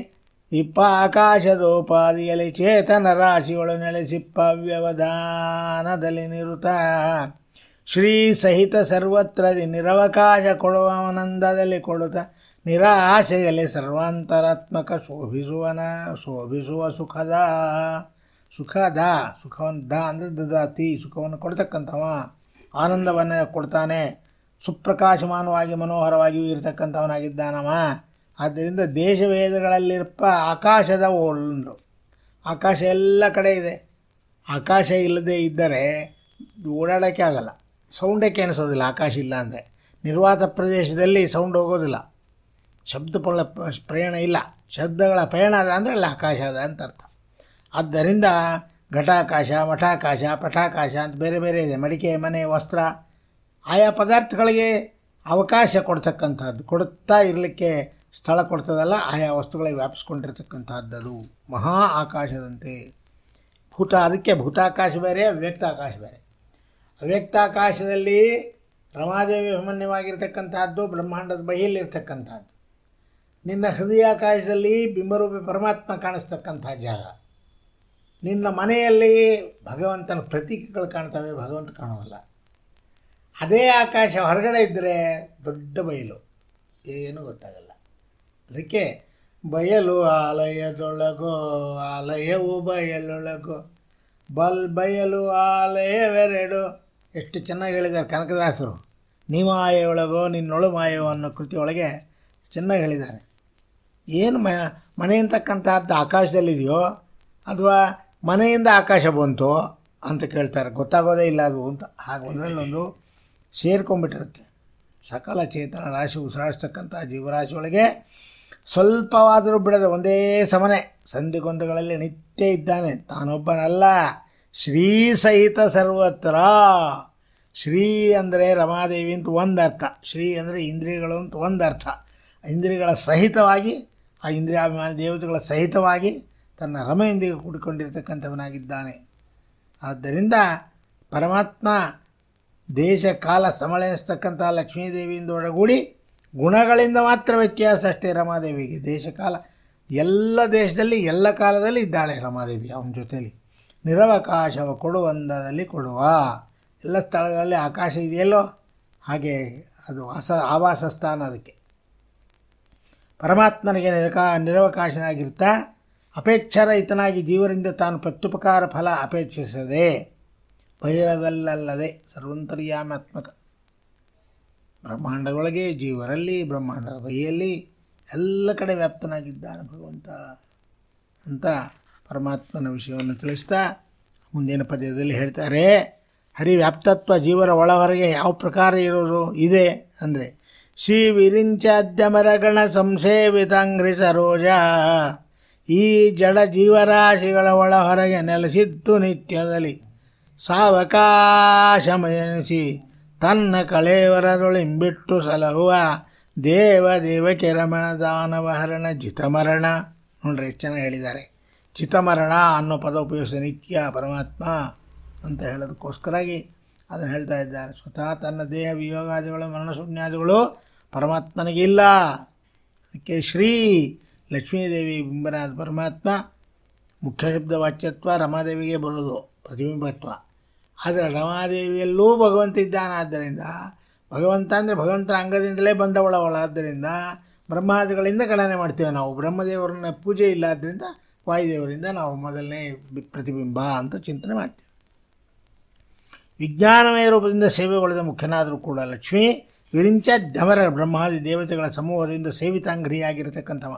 ಇಪ್ಪ ಆಕಾಶದೋಪಾದಿಯಲ್ಲಿ ಚೇತನ ರಾಶಿಗಳು ನೆಲೆಸಿಪ್ಪ ವ್ಯವಧಾನದಲ್ಲಿ ನಿರುತ ಶ್ರೀ ಸಹಿತ ಸರ್ವತ್ರ ನಿರವಕಾಶ ಕೊಡುವವನಂದದಲ್ಲಿ ಕೊಡುತ್ತ ನಿರಾಶೆಯಲ್ಲಿ ಸರ್ವಾಂತರಾತ್ಮಕ ಶೋಭಿಸುವನ ಶೋಭಿಸುವ ಸುಖದ ಸುಖ ದ ಸುಖವನ್ನು ದ ಅಂದರೆ ದದಾತಿ ಸುಖವನ್ನು ಕೊಡ್ತಕ್ಕಂಥವ ಆನಂದವನ್ನು ಕೊಡ್ತಾನೆ ಸುಪ್ರಕಾಶಮಾನವಾಗಿ ಮನೋಹರವಾಗಿಯೂ ಇರತಕ್ಕಂಥವನಾಗಿದ್ದಾನವ ಆದ್ದರಿಂದ ದೇಶವೇದಗಳಲ್ಲಿರಪ್ಪ ಆಕಾಶದ ಓಲ್ರು ಆಕಾಶ ಎಲ್ಲ ಕಡೆ ಇದೆ ಆಕಾಶ ಇಲ್ಲದೆ ಇದ್ದರೆ ಓಡಾಡೋಕ್ಕೆ ಆಗಲ್ಲ ಸೌಂಡೇ ಕೇಳಿಸೋದಿಲ್ಲ ಆಕಾಶ ಇಲ್ಲ ಅಂದರೆ ನಿರ್ವಾತ ಪ್ರದೇಶದಲ್ಲಿ ಸೌಂಡ್ ಹೋಗೋದಿಲ್ಲ ಶಬ್ದ ಪ್ರಯಾಣ ಇಲ್ಲ ಶಬ್ದಗಳ ಪ್ರಯಾಣ ಅದ ಅಂದರೆ ಅಲ್ಲಿ ಆಕಾಶ ಅದ ಅಂತ ಅರ್ಥ ಆದ್ದರಿಂದ ಘಟಾಕಾಶ ಮಠಾಕಾಶ ಪಠಾಕಾಶ ಅಂತ ಬೇರೆ ಬೇರೆ ಇದೆ ಮಡಿಕೆ ಮನೆ ವಸ್ತ್ರ ಆಯಾ ಪದಾರ್ಥಗಳಿಗೆ ಅವಕಾಶ ಕೊಡ್ತಕ್ಕಂಥದ್ದು ಕೊಡುತ್ತಾ ಇರಲಿಕ್ಕೆ ಸ್ಥಳ ಕೊಡ್ತದಲ್ಲ ಆಯಾ ವಸ್ತುಗಳಿಗೆ ವ್ಯಾಪಿಸ್ಕೊಂಡಿರ್ತಕ್ಕಂಥದ್ದು ಮಹಾ ಆಕಾಶದಂತೆ ಭೂತ ಅದಕ್ಕೆ ಭೂತಾಕಾಶ ಬೇರೆ ಅವ್ಯಕ್ತಾಕಾಶ ಬೇರೆ ಅವ್ಯಕ್ತಾಕಾಶದಲ್ಲಿ ರಮಾದೇವಿ ಅಭಿಮನ್ಯವಾಗಿರ್ತಕ್ಕಂಥದ್ದು ಬ್ರಹ್ಮಾಂಡದ ಬಹಿಯಲ್ಲಿರ್ತಕ್ಕಂಥದ್ದು ನಿನ್ನ ಹೃದಯಾಕಾಶದಲ್ಲಿ ಬಿಂಬರೂಪಿ ಪರಮಾತ್ಮ ಕಾಣಿಸ್ತಕ್ಕಂಥ ಜಾಗ ನಿನ್ನ ಮನೆಯಲ್ಲಿಯೇ ಭಗವಂತನ ಪ್ರತೀಕಗಳು ಕಾಣ್ತವೆ ಭಗವಂತ ಕಾಣೋಲ್ಲ ಅದೇ ಆಕಾಶ ಹೊರಗಡೆ ಇದ್ದರೆ ದೊಡ್ಡ ಬಯಲು ಏನೂ ಗೊತ್ತಾಗಲ್ಲ ಅದಕ್ಕೆ ಬಯಲು ಆಲಯದೊಳಗೋ ಆಲಯವು ಬಯಲೊಳಗೋ ಬಲ್ ಬಯಲು ಆಲಯವೆರಡು ಎಷ್ಟು ಚೆನ್ನಾಗಿ ಹೇಳಿದ್ದಾರೆ ಕನಕದಾಸರು ನೀ ಆಯೊಳಗೋ ನಿನ್ನೊಳು ಮಾಯೋ ಅನ್ನೋ ಕೃತಿಯೊಳಗೆ ಚೆನ್ನಾಗಿ ಹೇಳಿದ್ದಾರೆ ಏನು ಮ ಮನೆ ಅಂತಕ್ಕಂಥದ್ದು ಆಕಾಶದಲ್ಲಿದೆಯೋ ಅಥವಾ ಮನೆಯಿಂದ ಆಕಾಶ ಬಂತು ಅಂತ ಕೇಳ್ತಾರೆ ಗೊತ್ತಾಗೋದೇ ಇಲ್ಲ ಅದು ಅಂತ ಹಾಗೆ ಒಂದರಲ್ಲೊಂದು ಸೇರ್ಕೊಂಡ್ಬಿಟ್ಟಿರುತ್ತೆ ಸಕಲ ಚೇತನ ರಾಶಿ ಉಸಿರಾಡಿಸ್ತಕ್ಕಂಥ ಜೀವರಾಶಿಯೊಳಗೆ ಸ್ವಲ್ಪವಾದರೂ ಬಿಡದೆ ಒಂದೇ ಸಮನೆ ಸಂಧಿಗೊಂದುಗಳಲ್ಲಿ ನಿತ್ಯ ಇದ್ದಾನೆ ತಾನೊಬ್ಬನಲ್ಲ ಶ್ರೀ ಸಹಿತ ಸರ್ವತ್ರ ಶ್ರೀ ಅಂದರೆ ರಮಾದೇವಿ ಅಂತ ಒಂದು ಅರ್ಥ ಶ್ರೀ ಅಂದರೆ ಇಂದ್ರಿಯಗಳು ಅಂತ ಒಂದು ಅರ್ಥ ಇಂದ್ರಿಯಗಳ ಸಹಿತವಾಗಿ ಆ ಇಂದ್ರಿಯಾಭಿಮಾನಿ ದೇವತೆಗಳ ಸಹಿತವಾಗಿ ತನ್ನ ರಮೆಯೊಂದಿಗೆ ಕೂಡಿಕೊಂಡಿರ್ತಕ್ಕಂಥವನಾಗಿದ್ದಾನೆ ಆದ್ದರಿಂದ ಪರಮಾತ್ಮ ದೇಶ ಕಾಲ ಸಮಳೆನಿಸ್ತಕ್ಕಂಥ ಲಕ್ಷ್ಮೀದೇವಿಯಿಂದ ಒಳಗೂಡಿ ಗುಣಗಳಿಂದ ಮಾತ್ರ ವ್ಯತ್ಯಾಸ ಅಷ್ಟೇ ರಮಾದೇವಿಗೆ ದೇಶಕಾಲ ಎಲ್ಲ ದೇಶದಲ್ಲಿ ಎಲ್ಲ ಕಾಲದಲ್ಲಿ ಇದ್ದಾಳೆ ರಮಾದೇವಿ ಅವನ ಜೊತೆಯಲ್ಲಿ ನಿರವಕಾಶವ ಕೊಡುವಂದದಲ್ಲಿ ಕೊಡುವ ಎಲ್ಲ ಸ್ಥಳಗಳಲ್ಲಿ ಆಕಾಶ ಇದೆಯಲ್ಲೋ ಹಾಗೆ ಅದು ವಾಸ ಆವಾಸ ಸ್ಥಾನ ಅದಕ್ಕೆ ಪರಮಾತ್ಮನಿಗೆ ನಿರಕಾ ನಿರವಕಾಶನಾಗಿರ್ತಾ ಅಪೇಕ್ಷರಹಿತನಾಗಿ ಜೀವರಿಂದ ತಾನು ಪ್ರತ್ಯುಪಕಾರ ಫಲ ಅಪೇಕ್ಷಿಸದೆ ಬಹಿರದಲ್ಲದೆ ಸರ್ವಂತರ್ಯಾಮಾತ್ಮಕ ಬ್ರಹ್ಮಾಂಡದೊಳಗೆ ಜೀವರಲ್ಲಿ ಬ್ರಹ್ಮಾಂಡದ ಬಹಿಯಲ್ಲಿ ಎಲ್ಲ ಕಡೆ ವ್ಯಾಪ್ತನಾಗಿದ್ದಾನೆ ಭಗವಂತ ಅಂತ ಪರಮಾತ್ಮನ ವಿಷಯವನ್ನು ತಿಳಿಸ್ತಾ ಮುಂದಿನ ಪದ್ಯದಲ್ಲಿ ಹೇಳ್ತಾರೆ ಹರಿವ್ಯಾಪ್ತತ್ವ ಜೀವರ ಒಳವರೆಗೆ ಯಾವ ಪ್ರಕಾರ ಇರೋದು ಇದೆ ಅಂದರೆ ಶ್ರೀ ವಿರಿಂಚಾದ್ಯಮರಗಣ ಸಂಸೇವಿತಾಂಗ್ರಿ ಸರೋಜ ಈ ಜಡ ಜೀವರಾಶಿಗಳ ಒಳ ಹೊರಗೆ ನೆಲೆಸಿದ್ದು ನಿತ್ಯದಲ್ಲಿ ಸಾವಕಾಶಮಯನಿಸಿ ತನ್ನ ಕಳೆಯವರದೊಳಿಂಬಿಟ್ಟು ಸಲಹುವ ದೇವ ದೇವ ರಮಣ ದಾನವಹರಣ ಜಿತಮರಣ ನೋಡ್ರಿ ಚೆನ್ನಾಗಿ ಹೇಳಿದ್ದಾರೆ ಚಿತಮರಣ ಅನ್ನೋ ಪದ ಉಪಯೋಗಿಸಿದ ನಿತ್ಯ ಪರಮಾತ್ಮ ಅಂತ ಹೇಳೋದಕ್ಕೋಸ್ಕರಾಗಿ ಅದನ್ನು ಹೇಳ್ತಾ ಇದ್ದಾರೆ ಸ್ವತಃ ತನ್ನ ದೇಹ ವಿಯೋಗಾದಿಗಳು ಮರಣ ಶೂನ್ಯಾದಿಗಳು ಪರಮಾತ್ಮನಿಗಿಲ್ಲ ಅದಕ್ಕೆ ಶ್ರೀ ಲಕ್ಷ್ಮೀದೇವಿ ಬಿಂಬನಾದ ಪರಮಾತ್ಮ ಮುಖ್ಯ ಶಬ್ದ ವಾಚ್ಯತ್ವ ರಮಾದೇವಿಗೆ ಬರೋದು ಪ್ರತಿಬಿಂಬತ್ವ ಆದರೆ ರಮಾದೇವಿಯಲ್ಲೂ ಭಗವಂತ ಇದ್ದಾನಾದ್ದರಿಂದ ಭಗವಂತ ಅಂದರೆ ಭಗವಂತನ ಅಂಗದಿಂದಲೇ ಬಂದವಳವಳಾದ್ದರಿಂದ ಬ್ರಹ್ಮಾದಿಗಳಿಂದ ಗಣನೆ ಮಾಡ್ತೇವೆ ನಾವು ಬ್ರಹ್ಮದೇವರನ್ನ ಪೂಜೆ ಇಲ್ಲಾದ್ದರಿಂದ ಆದ್ದರಿಂದ ವಾಯುದೇವರಿಂದ ನಾವು ಮೊದಲನೇ ಪ್ರತಿಬಿಂಬ ಅಂತ ಚಿಂತನೆ ಮಾಡ್ತೇವೆ ವಿಜ್ಞಾನಮಯ ರೂಪದಿಂದ ಸೇವೆಗೊಳ್ಳದ ಮುಖ್ಯನಾದರೂ ಕೂಡ ಲಕ್ಷ್ಮಿ ವಿರಿಂಚ ಧಮರ ಬ್ರಹ್ಮಾದಿ ದೇವತೆಗಳ ಸಮೂಹದಿಂದ ಸೇವಿತಾಂಗ್ರಿಯಾಗಿರತಕ್ಕಂಥವ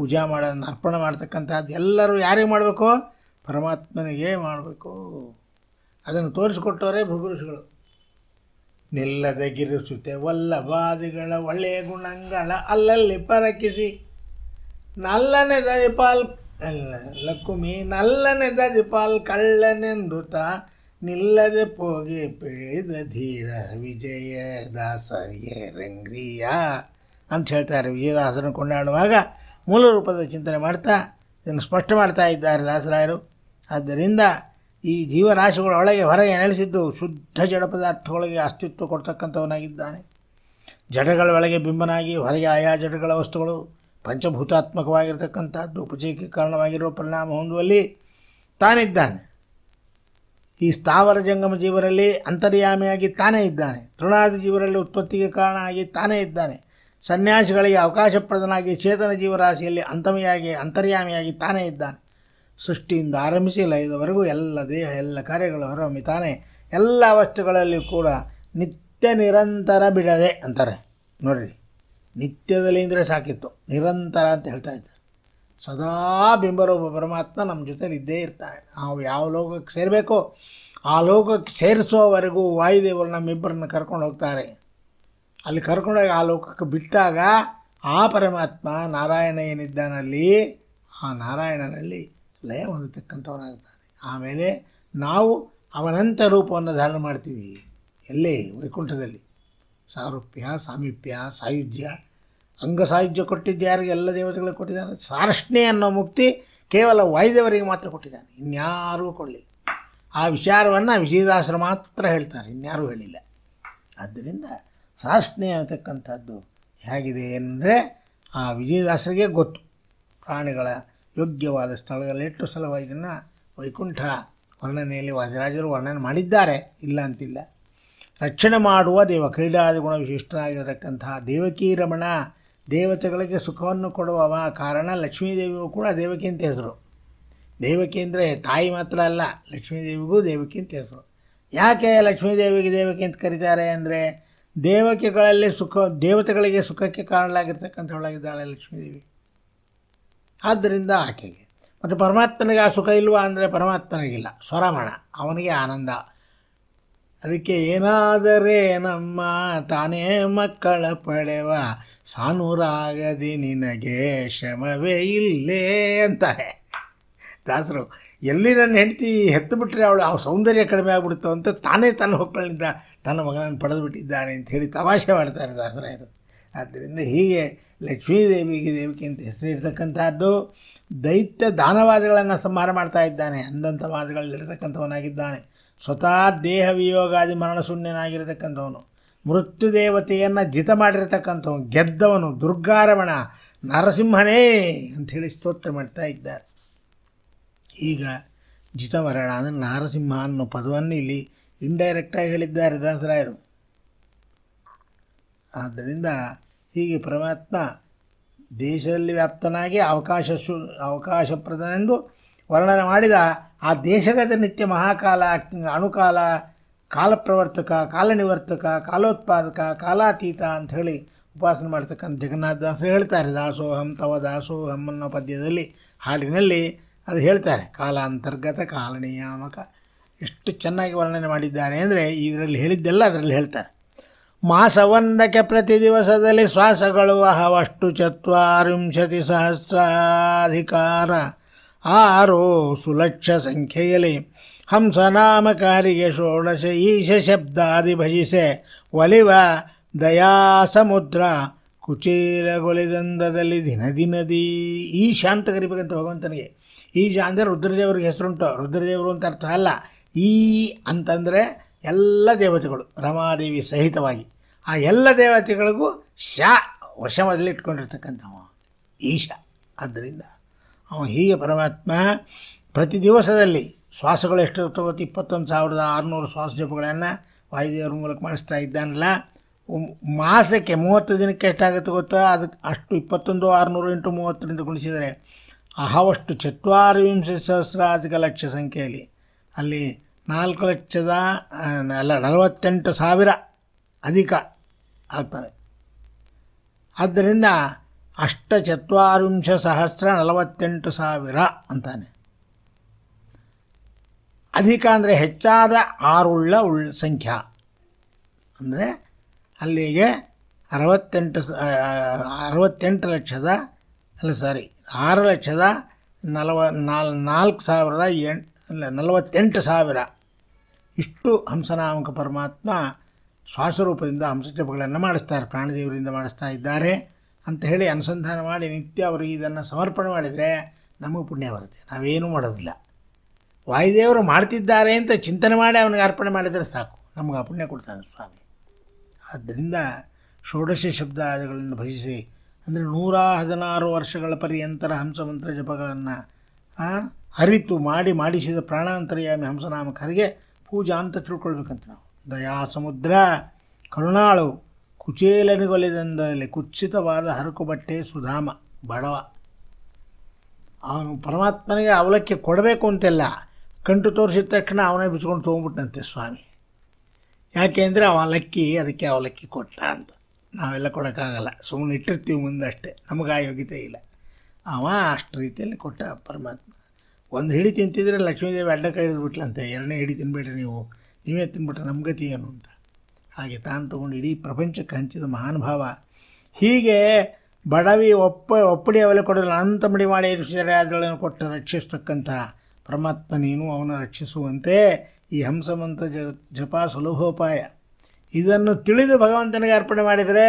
ಪೂಜಾ ಮಾಡೋದನ್ನು ಅರ್ಪಣೆ ಮಾಡ್ತಕ್ಕಂಥದ್ದು ಎಲ್ಲರೂ ಯಾರಿಗೆ ಮಾಡಬೇಕು ಪರಮಾತ್ಮನಿಗೆ ಮಾಡಬೇಕು ಅದನ್ನು ತೋರಿಸಿಕೊಟ್ಟವರೇ ಗಿರಿಸುತ್ತೆ ವಲ್ಲ ಬಾದಿಗಳ ಒಳ್ಳೆಯ ಗುಣಗಳ ಅಲ್ಲಲ್ಲಿ ಪರಕಿಸಿ ನಲ್ಲನೆ ದಿಪಾಲ್ ಅಲ್ಲ ಲಕ್ಕುಮಿ ನಲ್ಲನೆ ಕಳ್ಳನೆಂದು ಕಳ್ಳನೆಂದುತ ನಿಲ್ಲದೆ ಪೋಗಿ ಪಿಳಿದ ಧೀರ ವಿಜಯ ದಾಸರಿಗೆ ರಂಗ್ರಿಯ ಅಂತ ಹೇಳ್ತಾರೆ ವಿಜಯದಾಸರನ್ನು ಕೊಂಡಾಡುವಾಗ ಮೂಲ ರೂಪದ ಚಿಂತನೆ ಮಾಡ್ತಾ ಇದನ್ನು ಸ್ಪಷ್ಟ ಮಾಡ್ತಾ ಇದ್ದಾರೆ ದಾಸರಾಯರು ಆದ್ದರಿಂದ ಈ ಒಳಗೆ ಹೊರಗೆ ನೆಲೆಸಿದ್ದು ಶುದ್ಧ ಜಡ ಪದಾರ್ಥಗಳಿಗೆ ಅಸ್ತಿತ್ವ ಕೊಡ್ತಕ್ಕಂಥವನಾಗಿದ್ದಾನೆ ಜಡಗಳ ಒಳಗೆ ಬಿಂಬನಾಗಿ ಹೊರಗೆ ಆಯಾ ಜಡಗಳ ವಸ್ತುಗಳು ಪಂಚಭೂತಾತ್ಮಕವಾಗಿರತಕ್ಕಂಥದ್ದು ಉಪಚಯಕ್ಕೆ ಕಾರಣವಾಗಿರುವ ಪರಿಣಾಮ ಹೊಂದುವಲ್ಲಿ ತಾನಿದ್ದಾನೆ ಈ ಸ್ಥಾವರ ಜಂಗಮ ಜೀವರಲ್ಲಿ ಅಂತರ್ಯಾಮಿಯಾಗಿ ತಾನೇ ಇದ್ದಾನೆ ತೃಣಾದಿ ಜೀವರಲ್ಲಿ ಉತ್ಪತ್ತಿಗೆ ಕಾರಣ ಆಗಿ ತಾನೇ ಇದ್ದಾನೆ ಸನ್ಯಾಸಿಗಳಿಗೆ ಅವಕಾಶಪ್ರದನಾಗಿ ಚೇತನ ಜೀವರಾಶಿಯಲ್ಲಿ ಅಂತಮಿಯಾಗಿ ಅಂತರ್ಯಾಮಿಯಾಗಿ ತಾನೇ ಇದ್ದಾನೆ ಸೃಷ್ಟಿಯಿಂದ ಆರಂಭಿಸಿ ಲಯದವರೆಗೂ ಎಲ್ಲ ದೇಹ ಎಲ್ಲ ಕಾರ್ಯಗಳು ಹೊರಹೊಮ್ಮಿ ತಾನೇ ಎಲ್ಲ ವಸ್ತುಗಳಲ್ಲಿ ಕೂಡ ನಿತ್ಯ ನಿರಂತರ ಬಿಡದೆ ಅಂತಾರೆ ನೋಡಿರಿ ನಿತ್ಯದಲ್ಲಿ ಅಂದರೆ ಸಾಕಿತ್ತು ನಿರಂತರ ಅಂತ ಹೇಳ್ತಾ ಇದ್ದಾರೆ ಸದಾ ಬಿಂಬರೂಪ ಪರಮಾತ್ಮ ನಮ್ಮ ಜೊತೇಲಿ ಇದ್ದೇ ಇರ್ತಾನೆ ನಾವು ಯಾವ ಲೋಕಕ್ಕೆ ಸೇರಬೇಕೋ ಆ ಲೋಕಕ್ಕೆ ಸೇರಿಸೋವರೆಗೂ ವಾಯುದೇವರು ನಮ್ಮಿಬ್ಬರನ್ನ ಕರ್ಕೊಂಡು ಹೋಗ್ತಾರೆ ಅಲ್ಲಿ ಕರ್ಕೊಂಡೋಗಿ ಆ ಲೋಕಕ್ಕೆ ಬಿಟ್ಟಾಗ ಆ ಪರಮಾತ್ಮ ನಾರಾಯಣ ಏನಿದ್ದಾನಲ್ಲಿ ಆ ನಾರಾಯಣನಲ್ಲಿ ಲಯ ಹೊಂದತಕ್ಕಂಥವನಾಗ್ತಾನೆ ಆಮೇಲೆ ನಾವು ಅವನಂತ ರೂಪವನ್ನು ಧಾರಣ ಮಾಡ್ತೀವಿ ಎಲ್ಲೇ ವೈಕುಂಠದಲ್ಲಿ ಸಾರೂಪ್ಯ ಸಾಮೀಪ್ಯ ಸಾಯುಜ್ಯ ಅಂಗ ಸಾಯುಜ್ಯ ಕೊಟ್ಟಿದ್ದು ಯಾರಿಗೆ ಎಲ್ಲ ದೇವತೆಗಳಿಗೆ ಕೊಟ್ಟಿದ್ದಾನೆ ಸಾರಷ್ಣೆ ಅನ್ನೋ ಮುಕ್ತಿ ಕೇವಲ ವೈದ್ಯವರಿಗೆ ಮಾತ್ರ ಕೊಟ್ಟಿದ್ದಾನೆ ಇನ್ಯಾರಿಗೂ ಕೊಡಲಿಲ್ಲ ಆ ವಿಚಾರವನ್ನು ವಿಜಯದಾಸರು ಮಾತ್ರ ಹೇಳ್ತಾರೆ ಇನ್ಯಾರೂ ಹೇಳಿಲ್ಲ ಆದ್ದರಿಂದ ಸಾಷ್ಟನೆ ಅಂತಕ್ಕಂಥದ್ದು ಹೇಗಿದೆ ಅಂದರೆ ಆ ವಿಜಯದಾಸರಿಗೆ ಗೊತ್ತು ಪ್ರಾಣಿಗಳ ಯೋಗ್ಯವಾದ ಸ್ಥಳಗಳಲ್ಲಿಟ್ಟು ಸಲುವ ಇದನ್ನು ವೈಕುಂಠ ವರ್ಣನೆಯಲ್ಲಿ ವಾದಿರಾಜರು ವರ್ಣನೆ ಮಾಡಿದ್ದಾರೆ ಇಲ್ಲ ಅಂತಿಲ್ಲ ರಕ್ಷಣೆ ಮಾಡುವ ದೇವ ಕ್ರೀಡಾದಿ ಗುಣ ವಿಶಿಷ್ಟನಾಗಿರತಕ್ಕಂತಹ ದೇವಕೀ ರಮಣ ದೇವತೆಗಳಿಗೆ ಸುಖವನ್ನು ಕೊಡುವವ ಕಾರಣ ಲಕ್ಷ್ಮೀದೇವಿಯೂ ಕೂಡ ದೇವಕಿ ಅಂತ ಹೆಸರು ದೇವಕಿ ಅಂದರೆ ತಾಯಿ ಮಾತ್ರ ಅಲ್ಲ ಲಕ್ಷ್ಮೀದೇವಿಗೂ ದೇವಕಿ ಅಂತ ಹೆಸರು ಯಾಕೆ ಲಕ್ಷ್ಮೀದೇವಿಗೆ ದೇವಕಿ ಅಂತ ಕರೀತಾರೆ ಅಂದರೆ ದೇವತೆಗಳಲ್ಲಿ ಸುಖ ದೇವತೆಗಳಿಗೆ ಸುಖಕ್ಕೆ ಕಾರಣಲಾಗಿರ್ತಕ್ಕಂಥವಳಾಗಿದ್ದಾಳೆ ಲಕ್ಷ್ಮೀದೇವಿ ಆದ್ದರಿಂದ ಆಕೆಗೆ ಮತ್ತು ಪರಮಾತ್ಮನಿಗೆ ಆ ಸುಖ ಇಲ್ವಾ ಅಂದರೆ ಪರಮಾತ್ಮನಿಗಿಲ್ಲ ಸ್ವರಮಣ ಅವನಿಗೆ ಆನಂದ ಅದಕ್ಕೆ ಏನಾದರೆ ನಮ್ಮ ತಾನೇ ಮಕ್ಕಳ ಪಡೆವ ಸಾನೂರಾಗದಿ ನಿನಗೆ ಶಮವೇ ಇಲ್ಲೇ ಅಂತಾರೆ ದಾಸರು ಎಲ್ಲಿ ನನ್ನ ಹೆಂಡತಿ ಹೆತ್ತು ಬಿಟ್ಟರೆ ಅವಳು ಆ ಸೌಂದರ್ಯ ಕಡಿಮೆ ಆಗ್ಬಿಡ್ತು ಅಂತ ತಾನೇ ತನ್ನ ಹೊಕ್ಕಳಿಂದ ತನ್ನ ಮಗನನ್ನು ಬಿಟ್ಟಿದ್ದಾನೆ ಅಂತ ಹೇಳಿ ತಮಾಷೆ ಮಾಡ್ತಾರೆ ದಾಸರಾಯರು ಆದ್ದರಿಂದ ಹೀಗೆ ಲಕ್ಷ್ಮೀದೇವಿಗೆ ದೇವಿಕೆ ಅಂತ ಹೆಸರಿರ್ತಕ್ಕಂಥದ್ದು ದೈತ್ಯ ದಾನವಾದಗಳನ್ನು ಸಂಹಾರ ಮಾಡ್ತಾ ಇದ್ದಾನೆ ವಾದಗಳಲ್ಲಿರತಕ್ಕಂಥವನಾಗಿದ್ದಾನೆ ಸ್ವತಃ ದೇಹ ವಿಯೋಗಾದಿ ಮರಣ ಮೃತ್ಯು ದೇವತೆಯನ್ನು ಜಿತ ಮಾಡಿರತಕ್ಕಂಥವನು ಗೆದ್ದವನು ದುರ್ಗಾರಮಣ ನರಸಿಂಹನೇ ಅಂಥೇಳಿ ಸ್ತೋತ್ರ ಮಾಡ್ತಾ ಇದ್ದಾರೆ ಈಗ ಜಿತವರಣ ಅಂದರೆ ನಾರಸಿಂಹ ಅನ್ನೋ ಪದವನ್ನು ಇಲ್ಲಿ ಇಂಡೈರೆಕ್ಟಾಗಿ ಹೇಳಿದ್ದಾರೆ ದಾಸರಾಯರು ಆದ್ದರಿಂದ ಹೀಗೆ ಪರಮಾತ್ಮ ದೇಶದಲ್ಲಿ ವ್ಯಾಪ್ತನಾಗಿ ಅವಕಾಶ ಶು ಅವಕಾಶಪ್ರದನೆಂದು ವರ್ಣನೆ ಮಾಡಿದ ಆ ದೇಶಗತ ನಿತ್ಯ ಮಹಾಕಾಲ ಅಣುಕಾಲ ಕಾಲಪ್ರವರ್ತಕ ಕಾಲನಿವರ್ತಕ ಕಾಲೋತ್ಪಾದಕ ಕಾಲಾತೀತ ಅಂತ ಹೇಳಿ ಉಪಾಸನೆ ಮಾಡ್ತಕ್ಕಂಥ ದಾಸರು ಹೇಳ್ತಾರೆ ದಾಸೋಹಂ ತವ ದಾಸೋಹಂ ಅನ್ನೋ ಪದ್ಯದಲ್ಲಿ ಹಾಡಿನಲ್ಲಿ ಅದು ಹೇಳ್ತಾರೆ ಕಾಲಾಂತರ್ಗತ ಕಾಲನಿಯಾಮಕ ಎಷ್ಟು ಚೆನ್ನಾಗಿ ವರ್ಣನೆ ಮಾಡಿದ್ದಾರೆ ಅಂದರೆ ಇದರಲ್ಲಿ ಹೇಳಿದ್ದೆಲ್ಲ ಅದರಲ್ಲಿ ಹೇಳ್ತಾರೆ ಮಾಸವೊಂದಕ್ಕೆ ಪ್ರತಿ ದಿವಸದಲ್ಲಿ ಶ್ವಾಸಗಳು ಅಹವಷ್ಟು ಚತ್ವರಿಂಶತಿ ಸಹಸ್ರಾಧಿಕಾರ ಆರು ಸುಲಕ್ಷ ಸಂಖ್ಯೆಯಲ್ಲಿ ಹಂಸನಾಮಕಾರಿಗೆ ಷೋಡಶ ಈಶ ಶಬ್ದಾದಿ ಭಜಿಸೆ ಒಲಿವ ದಯಾ ಸಮುದ್ರ ಕುಚೀಲಗೊಳಿದಂದದಲ್ಲಿ ದಿನ ದಿನದೀ ಶಾಂತ ಕರಿಬೇಕಂತ ಭಗವಂತನಿಗೆ ಈಶ ಅಂದರೆ ರುದ್ರದೇವರಿಗೆ ಹೆಸರುಂಟು ರುದ್ರದೇವರು ಅಂತ ಅರ್ಥ ಅಲ್ಲ ಈ ಅಂತಂದರೆ ಎಲ್ಲ ದೇವತೆಗಳು ರಮಾದೇವಿ ಸಹಿತವಾಗಿ ಆ ಎಲ್ಲ ದೇವತೆಗಳಿಗೂ ಶ ವಶಮದಲ್ಲಿ ಇಟ್ಕೊಂಡಿರ್ತಕ್ಕಂಥವ ಈಶ ಆದ್ದರಿಂದ ಅವನು ಹೀಗೆ ಪರಮಾತ್ಮ ಪ್ರತಿ ದಿವಸದಲ್ಲಿ ಶ್ವಾಸಗಳು ಎಷ್ಟು ಇರ್ತವತ್ತು ಇಪ್ಪತ್ತೊಂದು ಸಾವಿರದ ಆರುನೂರು ಶ್ವಾಸ ಜಪಗಳನ್ನು ವಾಯುದೇವರ ಮೂಲಕ ಮಾಡಿಸ್ತಾ ಇದ್ದಾನಲ್ಲ ಮಾಸಕ್ಕೆ ಮೂವತ್ತು ದಿನಕ್ಕೆ ಎಷ್ಟಾಗುತ್ತೆ ಗೊತ್ತಾ ಅದಕ್ಕೆ ಅಷ್ಟು ಇಪ್ಪತ್ತೊಂದು ಆರುನೂರು ಎಂಟು ಮೂವತ್ತರಿಂದ ಗುಣಿಸಿದರೆ ಅಹವಷ್ಟು ಚತ್ವಾರಿಂಶ ಸಹಸ್ರಾಧಿಕ ಲಕ್ಷ ಸಂಖ್ಯೆಯಲ್ಲಿ ಅಲ್ಲಿ ನಾಲ್ಕು ಲಕ್ಷದ ಅಲ್ಲ ನಲವತ್ತೆಂಟು ಸಾವಿರ ಅಧಿಕ ಆಗ್ತವೆ ಆದ್ದರಿಂದ ಅಷ್ಟ ಚತ್ವಾರಿಂಶ ಸಹಸ್ರ ನಲವತ್ತೆಂಟು ಸಾವಿರ ಅಂತಾನೆ ಅಧಿಕ ಅಂದರೆ ಹೆಚ್ಚಾದ ಆರುಳ್ಳ ಉಳ್ ಸಂಖ್ಯಾ ಅಂದರೆ ಅಲ್ಲಿಗೆ ಅರವತ್ತೆಂಟು ಅರವತ್ತೆಂಟು ಲಕ್ಷದ ಅಲ್ಲ ಸಾರಿ ಆರು ಲಕ್ಷದ ನಲವ ನಾಲ್ ನಾಲ್ಕು ಸಾವಿರದ ಎಂಟು ಅಲ್ಲ ನಲವತ್ತೆಂಟು ಸಾವಿರ ಇಷ್ಟು ಹಂಸನಾಮಕ ಪರಮಾತ್ಮ ಶ್ವಾಸರೂಪದಿಂದ ಹಂಸಜಪಗಳನ್ನು ಮಾಡಿಸ್ತಾರೆ ಪ್ರಾಣದೇವರಿಂದ ಮಾಡಿಸ್ತಾ ಇದ್ದಾರೆ ಅಂತ ಹೇಳಿ ಅನುಸಂಧಾನ ಮಾಡಿ ನಿತ್ಯ ಅವರು ಇದನ್ನು ಸಮರ್ಪಣೆ ಮಾಡಿದರೆ ನಮಗೆ ಪುಣ್ಯ ಬರುತ್ತೆ ನಾವೇನೂ ಮಾಡೋದಿಲ್ಲ ವಾಯುದೇವರು ಮಾಡ್ತಿದ್ದಾರೆ ಅಂತ ಚಿಂತನೆ ಮಾಡಿ ಅವನಿಗೆ ಅರ್ಪಣೆ ಮಾಡಿದರೆ ಸಾಕು ನಮಗೆ ಆ ಪುಣ್ಯ ಕೊಡ್ತಾನೆ ಸ್ವಾಮಿ ಆದ್ದರಿಂದ ಷೋಡಶ ಶಬ್ದಗಳನ್ನು ಭಜಿಸಿ ಅಂದರೆ ನೂರ ಹದಿನಾರು ವರ್ಷಗಳ ಪರ್ಯಂತರ ಹಂಸಮಂತ್ರ ಜಪಗಳನ್ನು ಅರಿತು ಮಾಡಿ ಮಾಡಿಸಿದ ಪ್ರಾಣಾಂತರ್ಯಾಮಿ ಹಂಸನಾಮಕರಿಗೆ ಪೂಜಾ ಅಂತ ತಿಳ್ಕೊಳ್ಬೇಕಂತ ನಾವು ದಯಾ ಸಮುದ್ರ ಕರುಣಾಳು ಕುಚೇಲನಿಗೊಲಿದಂದಲ್ಲಿ ಕುಚ್ಚಿತವಾದ ಹರಕು ಬಟ್ಟೆ ಸುಧಾಮ ಬಡವ ಅವನು ಪರಮಾತ್ಮನಿಗೆ ಅವಲಕ್ಕಿ ಕೊಡಬೇಕು ಅಂತೆಲ್ಲ ಕಂಟು ತೋರಿಸಿದ ತಕ್ಷಣ ಅವನೇ ಬಿಚ್ಕೊಂಡು ತೊಗೊಂಬಿಟ್ಟನಂತೆ ಸ್ವಾಮಿ ಯಾಕೆ ಅಂದರೆ ಅವಲಕ್ಕಿ ಅದಕ್ಕೆ ಅವಲಕ್ಕಿ ಕೊಟ್ಟ ಅಂತ ನಾವೆಲ್ಲ ಕೊಡೋಕ್ಕಾಗಲ್ಲ ಸುಮ್ಮನೆ ಇಟ್ಟಿರ್ತೀವಿ ಮುಂದೆ ಅಷ್ಟೇ ನಮಗೆ ಆ ಯೋಗ್ಯತೆ ಇಲ್ಲ ಅವ ಅಷ್ಟು ರೀತಿಯಲ್ಲಿ ಕೊಟ್ಟ ಪರಮಾತ್ಮ ಒಂದು ಹಿಡಿ ತಿಂತಿದ್ರೆ ಲಕ್ಷ್ಮೀದೇವಿ ಅಡ್ಡ ಕೈ ಬಿಟ್ಲಂತೆ ಎರಡನೇ ಹಿಡಿ ತಿನ್ಬೇಡ್ರಿ ನೀವು ನೀವೇ ತಿನ್ಬಿಟ್ರೆ ನಮ್ಮ ಗತಿ ಏನು ಅಂತ ಹಾಗೆ ತಾನು ತೊಗೊಂಡು ಇಡೀ ಪ್ರಪಂಚಕ್ಕೆ ಹಂಚಿದ ಮಹಾನುಭಾವ ಹೀಗೆ ಬಡವಿ ಒಪ್ಪ ಒಪ್ಪಡಿ ಅವೆಲ್ಲ ಕೊಡಲ್ಲ ಅಂತ ಮಡಿ ಮಾಡಿ ಇರಿಸಿದರೆ ಅದರೊಳಗೆ ಕೊಟ್ಟು ರಕ್ಷಿಸ್ತಕ್ಕಂಥ ಪರಮಾತ್ಮ ನೀನು ಅವನ ರಕ್ಷಿಸುವಂತೆ ಈ ಹಂಸಮಂತ ಜಪ ಸುಲಭೋಪಾಯ ಇದನ್ನು ತಿಳಿದು ಭಗವಂತನಿಗೆ ಅರ್ಪಣೆ ಮಾಡಿದರೆ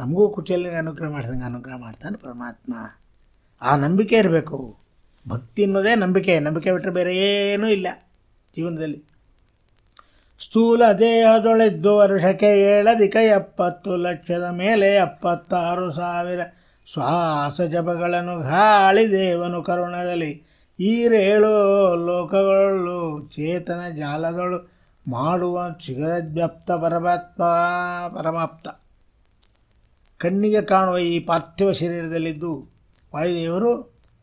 ನಮಗೂ ಕುಚಲಿಗೆ ಅನುಗ್ರಹ ಮಾಡಿದಂಗೆ ಅನುಗ್ರಹ ಮಾಡ್ತಾನೆ ಪರಮಾತ್ಮ ಆ ನಂಬಿಕೆ ಇರಬೇಕು ಭಕ್ತಿ ಅನ್ನೋದೇ ನಂಬಿಕೆ ನಂಬಿಕೆ ಬಿಟ್ಟರೆ ಬೇರೆ ಏನೂ ಇಲ್ಲ ಜೀವನದಲ್ಲಿ ಸ್ಥೂಲ ದೇಹದೊಳೆದ್ದು ವರ್ಷಕ್ಕೆ ಏಳದಿಕ ಎಪ್ಪತ್ತು ಲಕ್ಷದ ಮೇಲೆ ಎಪ್ಪತ್ತಾರು ಸಾವಿರ ಶ್ವಾಸ ಜಪಗಳನ್ನು ಗಾಳಿ ದೇವನು ಕರುಣದಲ್ಲಿ ಈರೇಳು ಲೋಕಗಳು ಚೇತನ ಜಾಲಗಳು ಮಾಡುವ ಚಿಗರದ್ವ್ಯಾಪ್ತ ಪರಮಾತ್ಮ ಪರಮಾಪ್ತ ಕಣ್ಣಿಗೆ ಕಾಣುವ ಈ ಪಾರ್ಥಿವ ಶರೀರದಲ್ಲಿದ್ದು ವಾಯುದೇವರು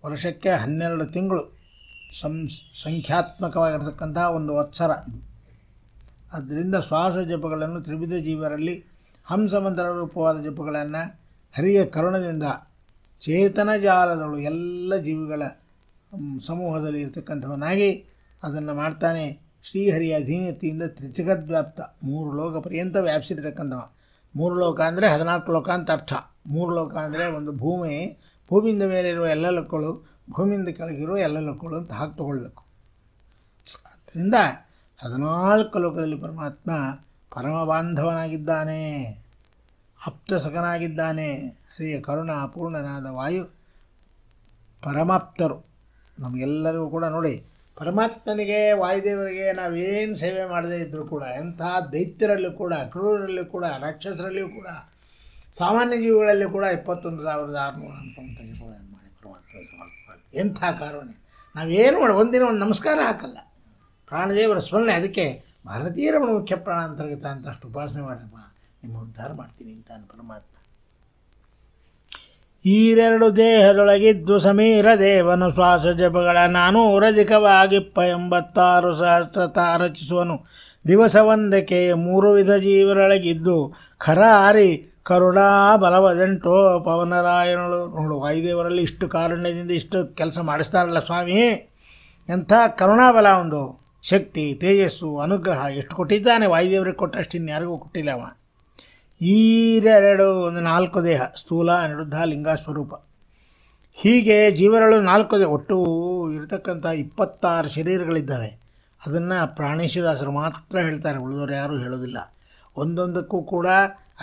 ವರ್ಷಕ್ಕೆ ಹನ್ನೆರಡು ತಿಂಗಳು ಸಂ ಸಂಖ್ಯಾತ್ಮಕವಾಗಿರ್ತಕ್ಕಂಥ ಒಂದು ವತ್ಸರ ಅದರಿಂದ ಆದ್ದರಿಂದ ಶ್ವಾಸ ಜಪಗಳನ್ನು ತ್ರಿವಿಧ ಜೀವರಲ್ಲಿ ಹಂಸಮಂತ್ರ ರೂಪವಾದ ಜಪಗಳನ್ನು ಹರಿಯ ಕರುಣದಿಂದ ಚೇತನ ಜಾಲದಳು ಎಲ್ಲ ಜೀವಿಗಳ ಸಮೂಹದಲ್ಲಿ ಇರತಕ್ಕಂಥವನಾಗಿ ಅದನ್ನು ಮಾಡ್ತಾನೆ ಶ್ರೀಹರಿಯ ಅಧೀನತೆಯಿಂದ ತ್ರಿಜಗದ್ವ್ಯಾಪ್ತ ಮೂರು ಲೋಕ ಪರ್ಯಂತ ವ್ಯಾಪಿಸಿರ್ತಕ್ಕಂಥವ ಮೂರು ಲೋಕ ಅಂದರೆ ಹದಿನಾಲ್ಕು ಲೋಕ ಅಂತ ಅರ್ಥ ಮೂರು ಲೋಕ ಅಂದರೆ ಒಂದು ಭೂಮಿ ಭೂಮಿಯಿಂದ ಮೇಲಿರುವ ಎಲ್ಲ ಲೋಕಗಳು ಭೂಮಿಯಿಂದ ಕೆಳಗಿರುವ ಎಲ್ಲ ಲೋಕಗಳು ಅಂತ ಹಾಕಿ ತಗೊಳ್ಬೇಕು ಆದ್ದರಿಂದ ಹದಿನಾಲ್ಕು ಲೋಕದಲ್ಲಿ ಪರಮಾತ್ಮ ಪರಮ ಬಾಂಧವನಾಗಿದ್ದಾನೆ ಸಖನಾಗಿದ್ದಾನೆ ಹರಿಯ ಕರುಣ ಅಪೂರ್ಣನಾದ ವಾಯು ಪರಮಾಪ್ತರು ನಮಗೆಲ್ಲರಿಗೂ ಕೂಡ ನೋಡಿ ಪರಮಾತ್ಮನಿಗೆ ವಾಯುದೇವರಿಗೆ ನಾವೇನು ಸೇವೆ ಮಾಡದೇ ಇದ್ದರೂ ಕೂಡ ಎಂಥ ದೈತ್ಯರಲ್ಲೂ ಕೂಡ ಕ್ರೂರರಲ್ಲೂ ಕೂಡ ರಾಕ್ಷಸರಲ್ಲಿಯೂ ಕೂಡ ಸಾಮಾನ್ಯ ಜೀವಿಗಳಲ್ಲಿ ಕೂಡ ಇಪ್ಪತ್ತೊಂದು ಸಾವಿರದ ಆರುನೂರ ಅಂತ ಮಾಡಿ ಪರಮಾತ್ಮ ಎಂಥ ಕಾರಣ ನಾವೇನು ಮಾಡಿ ಒಂದಿನ ಒಂದು ನಮಸ್ಕಾರ ಹಾಕಲ್ಲ ಪ್ರಾಣದೇವರ ಸ್ಮರಣೆ ಅದಕ್ಕೆ ಭಾರತೀಯರ ಮುಖ್ಯ ಪ್ರಾಣ ಅಂತರ್ಗತ ಅಂತಷ್ಟು ಉಪಾಸನೆ ಮಾಡಪ್ಪ ನಿಮ್ಮ ಉದ್ಧಾರ ಮಾಡ್ತೀನಿ ಅಂತ ಪರಮಾತ್ಮ ಈರೆರಡು ದೇಹದೊಳಗಿದ್ದು ಸಮೀರ ದೇವನು ಶ್ವಾಸ ಜಪಗಳ ನಾನೂರಧಿಕವಾಗಿಪ್ಪ ಎಂಬತ್ತಾರು ಸಹಸ್ರ ತಾರಚಿಸುವನು ದಿವಸವೊಂದಕ್ಕೆ ಮೂರು ವಿಧ ಜೀವರೊಳಗಿದ್ದು ಖರಾರಿ ಕರುಣಾ ಬಲವದೆಂಟೋ ಪವನರಾಯಣಳು ನೋಡು ವಾಯುದೇವರಲ್ಲಿ ಇಷ್ಟು ಕಾರುಣ್ಯದಿಂದ ಇಷ್ಟು ಕೆಲಸ ಮಾಡಿಸ್ತಾರಲ್ಲ ಸ್ವಾಮಿ ಎಂಥ ಕರುಣಾಬಲ ಒಂದು ಶಕ್ತಿ ತೇಜಸ್ಸು ಅನುಗ್ರಹ ಎಷ್ಟು ಕೊಟ್ಟಿದ್ದಾನೆ ವಾಯುದೇವರಿಗೆ ಕೊಟ್ಟಷ್ಟು ಇನ್ಯಾರಿಗೂ ಕೊಟ್ಟಿಲ್ಲ ಅವ ಈರೆರಡು ಒಂದು ನಾಲ್ಕು ದೇಹ ಸ್ಥೂಲ ಅನಿರುದ್ಧ ಲಿಂಗ ಸ್ವರೂಪ ಹೀಗೆ ಜೀವರಳು ನಾಲ್ಕು ದೇಹ ಒಟ್ಟು ಇರತಕ್ಕಂಥ ಇಪ್ಪತ್ತಾರು ಶರೀರಗಳಿದ್ದಾವೆ ಅದನ್ನು ಪ್ರಾಣೇಶದಾಸರು ಮಾತ್ರ ಹೇಳ್ತಾರೆ ಉಳಿದವರು ಯಾರೂ ಹೇಳೋದಿಲ್ಲ ಒಂದೊಂದಕ್ಕೂ ಕೂಡ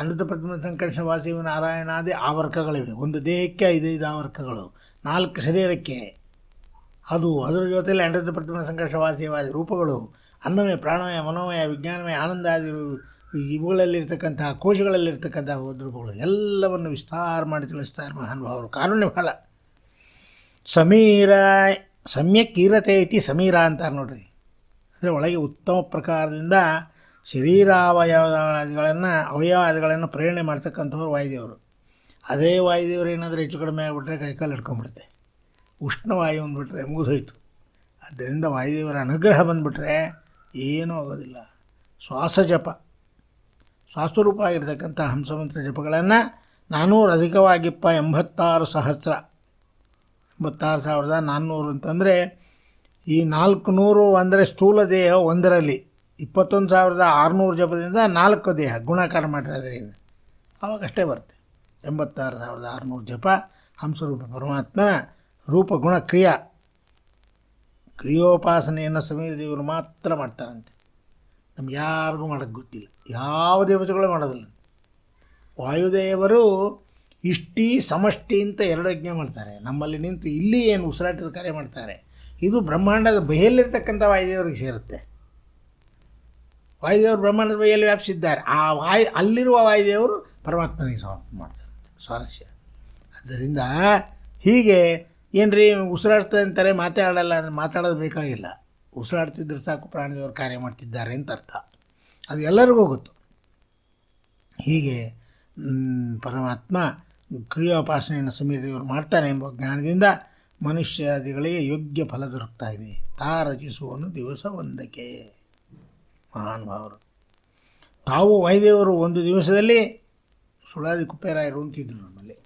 ಅನಂತ ಪ್ರತಿಮ ಸಂಕರ್ಷ ವಾಸಿವ ನಾರಾಯಣಾದಿ ಆವರ್ಕಗಳಿವೆ ಒಂದು ದೇಹಕ್ಕೆ ಐದೈದು ಆವರ್ಕಗಳು ನಾಲ್ಕು ಶರೀರಕ್ಕೆ ಅದು ಅದರ ಜೊತೆಯಲ್ಲಿ ಅನಿರುದ್ಧ ಪ್ರತಿಮ ಸಂಕರ್ಷ ವಾಸಿವಾದಿ ರೂಪಗಳು ಅನ್ನಮಯ ಪ್ರಾಣಮಯ ಮನೋಮಯ ವಿಜ್ಞಾನಮಯ ಆನಂದ ಆದಿ ಇವುಗಳಲ್ಲಿರ್ತಕ್ಕಂತಹ ಕೋಶಗಳಲ್ಲಿರ್ತಕ್ಕಂತಹ ದ್ರವಗಳು ಎಲ್ಲವನ್ನು ವಿಸ್ತಾರ ಮಾಡಿ ತಿಳಿಸ್ತಾರೆ ಮಹಾನುಭಾವರು ಕಾರುಣ್ಯ ಬಹಳ ಸಮೀರ ಸಮ್ಯಕ್ ಇರತೆ ಐತಿ ಸಮೀರ ಅಂತಾರೆ ನೋಡ್ರಿ ಅಂದರೆ ಒಳಗೆ ಉತ್ತಮ ಪ್ರಕಾರದಿಂದ ಶರೀರ ಅವಯವಗಳನ್ನ ಅವಯವಾದಿಗಳನ್ನು ಪ್ರೇರಣೆ ಮಾಡ್ತಕ್ಕಂಥವ್ರು ವಾಯುದೇವರು ಅದೇ ವಾಯುದೇವರು ಏನಾದರೂ ಹೆಚ್ಚು ಕಡಿಮೆ ಆಗಿಬಿಟ್ರೆ ಕೈಕಾಲು ಹಿಡ್ಕೊಂಡ್ಬಿಡುತ್ತೆ ಉಷ್ಣವಾಯು ಅಂದ್ಬಿಟ್ರೆ ಮುಗಿದೋಯ್ತು ಆದ್ದರಿಂದ ವಾಯುದೇವರ ಅನುಗ್ರಹ ಬಂದುಬಿಟ್ರೆ ಏನೂ ಆಗೋದಿಲ್ಲ ಶ್ವಾಸ ಜಪ ಸ್ವಾಸ್ವರೂಪ ಆಗಿರ್ತಕ್ಕಂಥ ಹಂಸಮಂತ್ರ ಜಪಗಳನ್ನು ನಾನ್ನೂರು ಅಧಿಕವಾಗಿಪ್ಪ ಎಂಬತ್ತಾರು ಸಹಸ್ರ ಎಂಬತ್ತಾರು ಸಾವಿರದ ನಾನ್ನೂರು ಅಂತಂದರೆ ಈ ನಾಲ್ಕು ನೂರು ಅಂದರೆ ಸ್ಥೂಲ ದೇಹ ಒಂದರಲ್ಲಿ ಇಪ್ಪತ್ತೊಂದು ಸಾವಿರದ ಆರುನೂರು ಜಪದಿಂದ ನಾಲ್ಕು ದೇಹ ಗುಣಾಕಾರ ಮಾಡಿರೋದ್ರಿಂದ ಅವಾಗಷ್ಟೇ ಬರುತ್ತೆ ಎಂಬತ್ತಾರು ಸಾವಿರದ ಆರುನೂರು ಜಪ ಹಂಸರೂಪ ಪರಮಾತ್ಮನ ರೂಪ ಗುಣ ಕ್ರಿಯಾ ಕ್ರಿಯೋಪಾಸನೆಯನ್ನು ಸಮೀರ ದೇವರು ಮಾತ್ರ ಮಾಡ್ತಾರಂತೆ ನಮ್ಗೆ ಯಾರಿಗೂ ಮಾಡೋಕ್ಕೆ ಗೊತ್ತಿಲ್ಲ ಯಾವ ದೇವತೆಗಳು ಮಾಡೋದಿಲ್ಲ ವಾಯುದೇವರು ಇಷ್ಟಿ ಸಮಷ್ಟಿ ಅಂತ ಎರಡು ಯಜ್ಞ ಮಾಡ್ತಾರೆ ನಮ್ಮಲ್ಲಿ ನಿಂತು ಇಲ್ಲಿ ಏನು ಉಸಿರಾಟದ ಕಾರ್ಯ ಮಾಡ್ತಾರೆ ಇದು ಬ್ರಹ್ಮಾಂಡದ ಬೈಯಲ್ಲಿರ್ತಕ್ಕಂಥ ವಾಯುದೇವರಿಗೆ ಸೇರುತ್ತೆ ವಾಯುದೇವರು ಬ್ರಹ್ಮಾಂಡದ ಬೈಯಲ್ಲಿ ವ್ಯಾಪಿಸಿದ್ದಾರೆ ಆ ವಾಯು ಅಲ್ಲಿರುವ ವಾಯುದೇವರು ಪರಮಾತ್ಮನಿಗೆ ಸಮರ್ಪಣೆ ಮಾಡ್ತಾರೆ ಸ್ವಾರಸ್ಯ ಆದ್ದರಿಂದ ಹೀಗೆ ಏನು ರೀ ಅಂತಾರೆ ಮಾತಾಡಲ್ಲ ಅಂದರೆ ಮಾತಾಡೋದು ಬೇಕಾಗಿಲ್ಲ ಉಸಿರಾಡ್ತಿದ್ರೆ ಸಾಕು ಪ್ರಾಣಿದವರು ಕಾರ್ಯ ಮಾಡ್ತಿದ್ದಾರೆ ಅಂತ ಅರ್ಥ ಅದು ಎಲ್ಲರಿಗೂ ಗೊತ್ತು ಹೀಗೆ ಪರಮಾತ್ಮ ಕ್ರಿಯೋಪಾಸನೆಯನ್ನು ಸಮೀರದೇವರು ಮಾಡ್ತಾನೆ ಎಂಬ ಜ್ಞಾನದಿಂದ ಮನುಷ್ಯಾದಿಗಳಿಗೆ ಯೋಗ್ಯ ಫಲ ದೊರಕ್ತಾ ಇದೆ ತಾ ರಚಿಸುವನು ದಿವಸ ಒಂದಕ್ಕೆ ಮಹಾನುಭಾವರು ತಾವು ವೈದೇವರು ಒಂದು ದಿವಸದಲ್ಲಿ ಸುಳಾದಿ ಕುಪ್ಪೇರಾಯರು ಅಂತಿದ್ರು ನಮ್ಮಲ್ಲಿ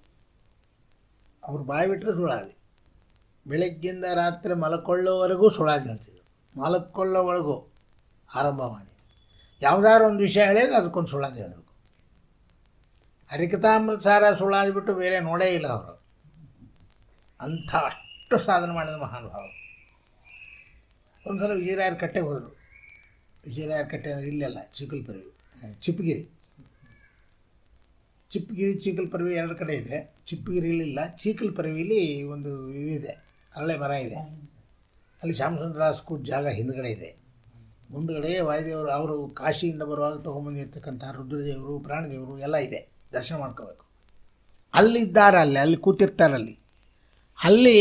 ಅವರು ಬಾಯಿ ಸುಳಾದಿ ಬೆಳಗ್ಗಿಂದ ರಾತ್ರಿ ಮಲಕೊಳ್ಳೋವರೆಗೂ ಸುಳಾದಿ ಹೇಳ್ತಿದ್ರು ನಾಲ್ಕೊಳ್ಳ ಆರಂಭ ಮಾಡಿ ಯಾವುದಾದ್ರು ಒಂದು ವಿಷಯ ಹೇಳಿದ್ರೆ ಅದಕ್ಕೊಂದು ಸುಳ್ಳಾದ ಹೇಳಬೇಕು ಸಾರ ಸುಳ್ಳಾದ್ಬಿಟ್ಟು ಬೇರೆ ನೋಡೇ ಇಲ್ಲ ಅವರು ಅಂಥ ಅಷ್ಟು ಸಾಧನೆ ಮಾಡಿದ ಮಹಾನುಭಾವ ಒಂದು ಸಲ ವಿಜಯರಾಯರ ಕಟ್ಟೆಗೆ ಹೋದರು ವಿಜಯರಾಯರ ಕಟ್ಟೆ ಅಂದರೆ ಇಲ್ಲೆಲ್ಲ ಚಿಕ್ಕಲ್ಪರ್ವಿ ಚಿಪ್ಪಗಿರಿ ಚಿಪ್ಪಗಿರಿ ಪರವಿ ಎರಡು ಕಡೆ ಇದೆ ಚೀಕಲ್ ಚಿಕ್ಕಲ್ಪರ್ವಿಲಿ ಒಂದು ಇದೆ ಹರಳೆ ಮರ ಇದೆ ಅಲ್ಲಿ ಶ್ಯಾಮಸುಂದರ ರಾಸ್ಕೂಟ್ ಜಾಗ ಹಿಂದ್ಗಡೆ ಇದೆ ಮುಂದ್ಗಡೆ ವಾಯುದೇವರು ಅವರು ಕಾಶಿಯಿಂದ ಬರುವಾಗ ತೊಗೊಂಬಂದಿರ್ತಕ್ಕಂಥ ರುದ್ರದೇವರು ಪ್ರಾಣದೇವರು ಎಲ್ಲ ಇದೆ ದರ್ಶನ ಮಾಡ್ಕೋಬೇಕು ಅಲ್ಲಿದ್ದಾರೆ ಅಲ್ಲಿ ಅಲ್ಲಿ ಕೂತಿರ್ತಾರಲ್ಲಿ ಅಲ್ಲಿ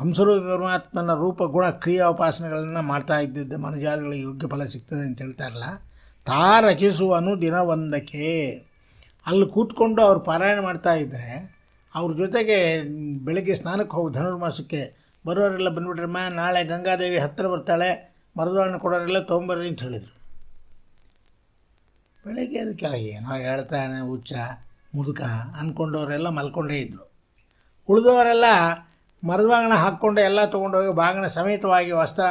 ಹಂಸರು ಪರಮಾತ್ಮನ ರೂಪ ಗುಣ ಕ್ರಿಯಾ ಉಪಾಸನೆಗಳನ್ನು ಮಾಡ್ತಾ ಇದ್ದಿದ್ದ ಮನುಜಾದಿಗಳಿಗೆ ಯೋಗ್ಯ ಫಲ ಸಿಗ್ತದೆ ಅಂತ ಹೇಳ್ತಾರಲ್ಲ ತಾ ರಚಿಸುವನು ದಿನ ಒಂದಕ್ಕೆ ಅಲ್ಲಿ ಕೂತ್ಕೊಂಡು ಅವರು ಪಾರಾಯಣ ಮಾಡ್ತಾ ಇದ್ದರೆ ಅವ್ರ ಜೊತೆಗೆ ಬೆಳಗ್ಗೆ ಸ್ನಾನಕ್ಕೆ ಹೋಗಿ ಧನುರ್ಮಾಸಕ್ಕೆ ಬರೋರೆಲ್ಲ ಬಂದುಬಿಟ್ರಮ್ಮ ನಾಳೆ ಗಂಗಾದೇವಿ ಹತ್ತಿರ ಬರ್ತಾಳೆ ಮರದಹಣ್ಣು ಕೊಡೋರೆಲ್ಲ ತೊಗೊಂಬರ್ರಿ ಅಂತ ಹೇಳಿದರು ಬೆಳಗ್ಗೆ ಅದಕ್ಕೆ ಏನೋ ಹೇಳ್ತಾನೆ ಹುಚ್ಚ ಮುದುಕ ಅಂದ್ಕೊಂಡವರೆಲ್ಲ ಮಲ್ಕೊಂಡೇ ಇದ್ದರು ಉಳಿದವರೆಲ್ಲ ಮರದವಾಂಗಣ ಹಾಕ್ಕೊಂಡು ಎಲ್ಲ ತೊಗೊಂಡೋಗಿ ಬಾಗಣ ಸಮೇತವಾಗಿ ವಸ್ತ್ರ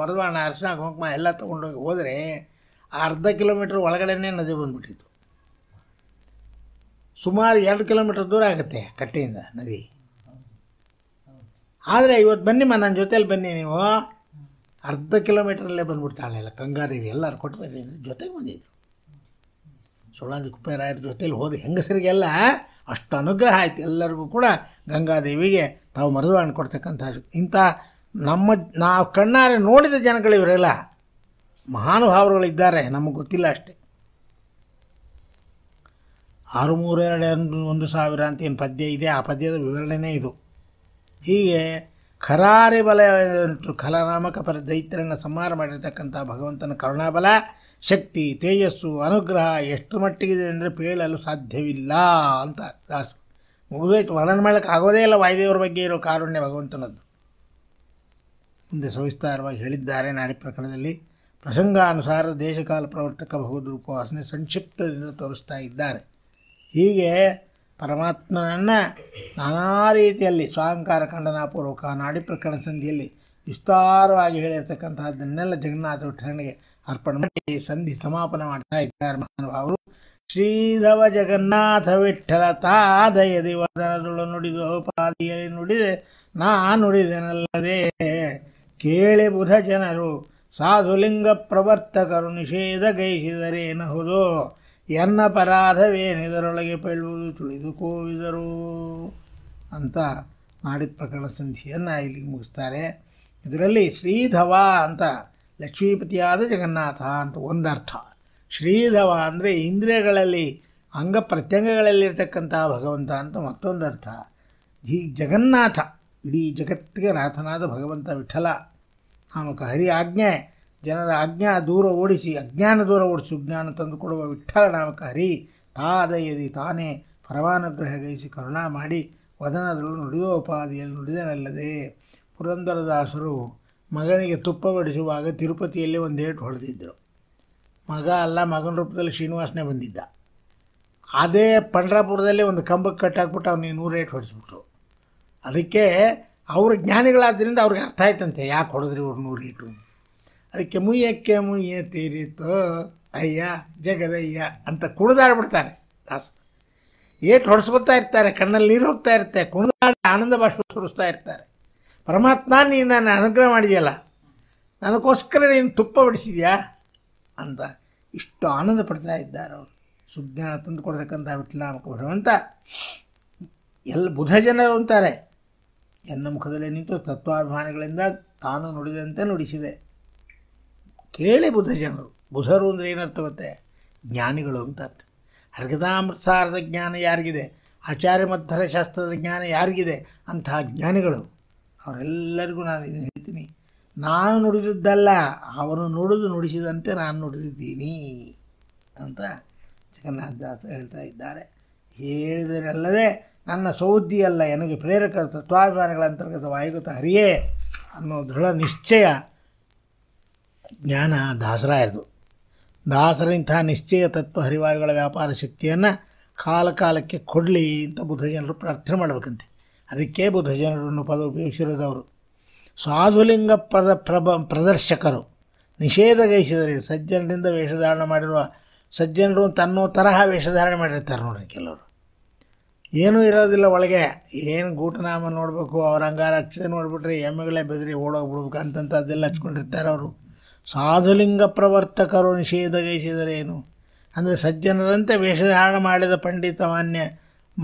ಮರದವಾಂಗಣ ಅರ್ಶನ ಕುಂಕುಮ ಎಲ್ಲ ತೊಗೊಂಡೋಗಿ ಹೋದರೆ ಅರ್ಧ ಕಿಲೋಮೀಟ್ರ್ ಒಳಗಡೆನೇ ನದಿ ಬಂದುಬಿಟ್ಟಿತ್ತು ಸುಮಾರು ಎರಡು ಕಿಲೋಮೀಟ್ರ್ ದೂರ ಆಗುತ್ತೆ ಕಟ್ಟೆಯಿಂದ ನದಿ ಆದರೆ ಇವತ್ತು ಬನ್ನಿಮ್ಮ ನನ್ನ ಜೊತೇಲಿ ಬನ್ನಿ ನೀವು ಅರ್ಧ ಕಿಲೋಮೀಟ್ರಲ್ಲೇ ಬಂದುಬಿಡ್ತಾಳೆ ಎಲ್ಲ ಗಂಗಾದೇವಿ ಎಲ್ಲರೂ ಕೊಟ್ಟು ಬನ್ನಿ ಅಂದರೆ ಜೊತೆಗೆ ಬಂದಿದ್ರು ಸುಳ್ಳಾದಿ ಕುಪ್ಪೇರಾಯರ ಜೊತೇಲಿ ಹೋದ ಹೆಂಗಸರಿಗೆಲ್ಲ ಅಷ್ಟು ಅನುಗ್ರಹ ಆಯ್ತು ಎಲ್ಲರಿಗೂ ಕೂಡ ಗಂಗಾದೇವಿಗೆ ತಾವು ಮರದವಾಣಿ ಕೊಡ್ತಕ್ಕಂಥ ಇಂಥ ನಮ್ಮ ನಾವು ಕಣ್ಣಾರೆ ನೋಡಿದ ಜನಗಳು ಇವರೆಲ್ಲ ಮಹಾನುಭಾವರುಗಳಿದ್ದಾರೆ ನಮಗೆ ಗೊತ್ತಿಲ್ಲ ಅಷ್ಟೇ ಆರು ಮೂರು ಎರಡು ಒಂದು ಸಾವಿರ ಅಂತ ಏನು ಪದ್ಯ ಇದೆ ಆ ಪದ್ಯದ ವಿವರಣೆನೇ ಇದು ಹೀಗೆ ಖರಾರಿ ಬಲ ಖಲನಾಮಕ ಪರ ದೈತ್ಯರನ್ನು ಸಂಹಾರ ಮಾಡಿರ್ತಕ್ಕಂಥ ಭಗವಂತನ ಕರುಣಾಬಲ ಶಕ್ತಿ ತೇಜಸ್ಸು ಅನುಗ್ರಹ ಎಷ್ಟು ಮಟ್ಟಿಗಿದೆ ಅಂದರೆ ಪೇಳಲು ಸಾಧ್ಯವಿಲ್ಲ ಅಂತ ದಾಸ ಮುಗಿದೋಯ್ತು ವರ್ಣನ ಮಾಡೋಕ್ಕೆ ಆಗೋದೇ ಇಲ್ಲ ವಾಯುದೇವರ ಬಗ್ಗೆ ಇರೋ ಕಾರುಣ್ಯ ಭಗವಂತನದ್ದು ಮುಂದೆ ಸವಿಸ್ತಾರವಾಗಿ ಹೇಳಿದ್ದಾರೆ ನಾಡಿ ಪ್ರಕರಣದಲ್ಲಿ ಪ್ರಸಂಗಾನುಸಾರ ದೇಶಕಾಲ ಪ್ರವರ್ತಕ ಬಹುದೂಪ ವಾಸನೆ ಸಂಕ್ಷಿಪ್ತದಿಂದ ತೋರಿಸ್ತಾ ಇದ್ದಾರೆ ಹೀಗೆ ಪರಮಾತ್ಮನನ್ನು ನಾನಾ ರೀತಿಯಲ್ಲಿ ಸ್ವಾಹಂಕಾರ ಖಂಡನಾಪೂರ್ವಕ ನಾಡಿ ಪ್ರಕರಣ ಸಂಧಿಯಲ್ಲಿ ವಿಸ್ತಾರವಾಗಿ ಹೇಳಿರ್ತಕ್ಕಂಥದ್ದನ್ನೆಲ್ಲ ಜಗನ್ನಾಥ ವಿಠಲನಿಗೆ ಅರ್ಪಣೆ ಮಾಡಿ ಸಂಧಿ ಸಮಾಪನ ಮಾಡ್ತಾ ಇದ್ದಾರೆ ಮಹಾನುಭಾವರು ಶ್ರೀಧವ ಜಗನ್ನಾಥ ವಿಠಲ ತಾದಯದಿ ವದನದುಳು ನುಡಿದು ಪಾದಿಯಲ್ಲಿ ನುಡಿದೆ ನಾ ನುಡಿದೆನಲ್ಲದೆ ಕೇಳಿ ಬುಧ ಜನರು ಸಾಧುಲಿಂಗ ಪ್ರವರ್ತಕರು ನಿಷೇಧ ಗೈಸಿದರೇನಹುದು ಎನ್ನ ಪರಾಧವೇನಿದರೊಳಗೆ ಪೇಳುವುದು ತುಳಿದುಕೋವಿದರು ಅಂತ ನಾಡಿದ ಪ್ರಕರಣ ಸಂಧಿಯನ್ನು ಇಲ್ಲಿಗೆ ಮುಗಿಸ್ತಾರೆ ಇದರಲ್ಲಿ ಶ್ರೀಧವ ಅಂತ ಲಕ್ಷ್ಮೀಪತಿಯಾದ ಜಗನ್ನಾಥ ಅಂತ ಒಂದರ್ಥ ಶ್ರೀಧವ ಅಂದರೆ ಇಂದ್ರಿಯಗಳಲ್ಲಿ ಅಂಗ ಪ್ರತ್ಯಂಗಗಳಲ್ಲಿರ್ತಕ್ಕಂಥ ಭಗವಂತ ಅಂತ ಮತ್ತೊಂದು ಅರ್ಥ ಈ ಜಗನ್ನಾಥ ಇಡೀ ಜಗತ್ತಿಗೆ ನಾಥನಾದ ಭಗವಂತ ವಿಠಲ ಆಮಕ ಹರಿ ಆಜ್ಞೆ ಜನರ ಅಜ್ಞಾ ದೂರ ಓಡಿಸಿ ಅಜ್ಞಾನ ದೂರ ಓಡಿಸಿ ಜ್ಞಾನ ತಂದುಕೊಡುವ ನಾಮಕಾರಿ ತಾದಯದಿ ತಾನೇ ಗೈಸಿ ಕರುಣಾ ಮಾಡಿ ವದನದಲ್ಲೂ ನುಡಿಯೋಪಾದಿಯಲ್ಲಿ ನುಡಿದನಲ್ಲದೆ ಪುರಂದರದಾಸರು ಮಗನಿಗೆ ತುಪ್ಪ ಬಡಿಸುವಾಗ ತಿರುಪತಿಯಲ್ಲಿ ಒಂದು ಏಟು ಹೊಡೆದಿದ್ದರು ಮಗ ಅಲ್ಲ ಮಗನ ರೂಪದಲ್ಲಿ ಶ್ರೀನಿವಾಸನೆ ಬಂದಿದ್ದ ಅದೇ ಪಂಡ್ರಾಪುರದಲ್ಲಿ ಒಂದು ಕಂಬಕ್ಕೆ ಕಟ್ಟಾಕ್ಬಿಟ್ಟು ಅವನಿಗೆ ನೂರೇಟು ಹೊಡೆಸ್ಬಿಟ್ರು ಅದಕ್ಕೆ ಅವರು ಜ್ಞಾನಿಗಳಾದ್ದರಿಂದ ಅವ್ರಿಗೆ ಅರ್ಥ ಆಯ್ತಂತೆ ಯಾಕೆ ಹೊಡೆದ್ರಿ ಇವ್ರು ನೂರು ಅಂತ ಅದಕ್ಕೆ ಮುಯ್ಯಕ್ಕೆ ಮುಯ್ಯ ತೀರಿತು ಅಯ್ಯ ಜಗದಯ್ಯ ಅಂತ ಕುಣಿದಾಡ್ಬಿಡ್ತಾರೆ ದಾಸ ಏಟು ಹೊಡೆಸ್ಕೊತಾ ಇರ್ತಾರೆ ಕಣ್ಣಲ್ಲಿ ನೀರು ಹೋಗ್ತಾ ಇರುತ್ತೆ ಕುಣಿದಾಡಿ ಆನಂದ ಭಾಷೆ ಸುರಿಸ್ತಾ ಇರ್ತಾರೆ ಪರಮಾತ್ಮ ನೀನು ನಾನು ಅನುಗ್ರಹ ಮಾಡಿದೆಯಲ್ಲ ನನಗೋಸ್ಕರ ನೀನು ತುಪ್ಪ ಬಿಡಿಸಿದ್ಯಾ ಅಂತ ಇಷ್ಟು ಆನಂದ ಪಡ್ತಾ ಇದ್ದಾರೆ ಅವರು ಸುಜ್ಞಾನ ತಂದು ಕೊಡ್ತಕ್ಕಂಥ ವಿಠಲಾಮಕ ಭಗವಂತ ಎಲ್ಲ ಬುಧ ಜನರು ಅಂತಾರೆ ಎನ್ನ ಮುಖದಲ್ಲಿ ನಿಂತು ತತ್ವಾಭಿಮಾನಿಗಳಿಂದ ತಾನು ನುಡಿದಂತೆ ನುಡಿಸಿದೆ ಕೇಳಿ ಬುಧ ಜನರು ಬುಧರು ಅಂದರೆ ಏನರ್ಥ ಮತ್ತೆ ಜ್ಞಾನಿಗಳು ಅಂತ ಅರ್ಥ ಹರ್ಗದಾಮೃತಸಾರದ ಜ್ಞಾನ ಯಾರಿಗಿದೆ ಆಚಾರ್ಯ ಮಧ್ಯರ ಶಾಸ್ತ್ರದ ಜ್ಞಾನ ಯಾರಿಗಿದೆ ಅಂತಹ ಜ್ಞಾನಿಗಳು ಅವರೆಲ್ಲರಿಗೂ ನಾನು ಇದನ್ನು ಹೇಳ್ತೀನಿ ನಾನು ನುಡಿದಿದ್ದಲ್ಲ ಅವನು ನುಡಿದು ನುಡಿಸಿದಂತೆ ನಾನು ನುಡಿದಿದ್ದೀನಿ ಅಂತ ದಾಸ ಹೇಳ್ತಾ ಇದ್ದಾರೆ ಹೇಳಿದರಲ್ಲದೆ ನನ್ನ ಅಲ್ಲ ನನಗೆ ಪ್ರೇರಕ ತತ್ವಾಭಿಮಾನಗಳ ಅಂತರ್ಗತ ವಾಯುಗತ ಹರಿಯೇ ಅನ್ನೋ ದೃಢ ನಿಶ್ಚಯ ಜ್ಞಾನ ದಾಸರ ಇಂಥ ನಿಶ್ಚಯ ತತ್ವ ಹರಿವಾಯುಗಳ ವ್ಯಾಪಾರ ಶಕ್ತಿಯನ್ನು ಕಾಲ ಕಾಲಕ್ಕೆ ಕೊಡಲಿ ಅಂತ ಬುದ್ಧ ಜನರು ಪ್ರಾರ್ಥನೆ ಮಾಡಬೇಕಂತೆ ಅದಕ್ಕೆ ಬುದ್ಧ ಜನರನ್ನು ಪದ ಉಪಯೋಗಿಸಿರೋದವರು ಸಾಧುಲಿಂಗ ಪದ ಪ್ರಭ ಪ್ರದರ್ಶಕರು ನಿಷೇಧಗೈಸಿದರೆ ಸಜ್ಜನರಿಂದ ವೇಷಧಾರಣೆ ಮಾಡಿರುವ ಸಜ್ಜನರು ತನ್ನೋ ತರಹ ವೇಷಧಾರಣೆ ಮಾಡಿರ್ತಾರೆ ನೋಡಿರಿ ಕೆಲವರು ಏನೂ ಇರೋದಿಲ್ಲ ಒಳಗೆ ಏನು ಗೂಟನಾಮ ನೋಡಬೇಕು ಅವ್ರ ಅಂಗಾರಕ್ಷತೆ ನೋಡಿಬಿಟ್ರೆ ಎಮ್ಮೆಗಳೇ ಬೆದರಿ ಓಡೋಗ್ಬಿಡ್ಬೇಕು ಅಂತಂಥದ್ದೆಲ್ಲ ಹಚ್ಕೊಂಡಿರ್ತಾರೆ ಅವರು ಸಾಧುಲಿಂಗ ಪ್ರವರ್ತಕರು ನಿಷೇಧಗೈಸಿದರೇನು ಅಂದರೆ ಸಜ್ಜನರಂತೆ ವೇಷಧಾರಣ ಮಾಡಿದ ಪಂಡಿತ ಮಾನ್ಯ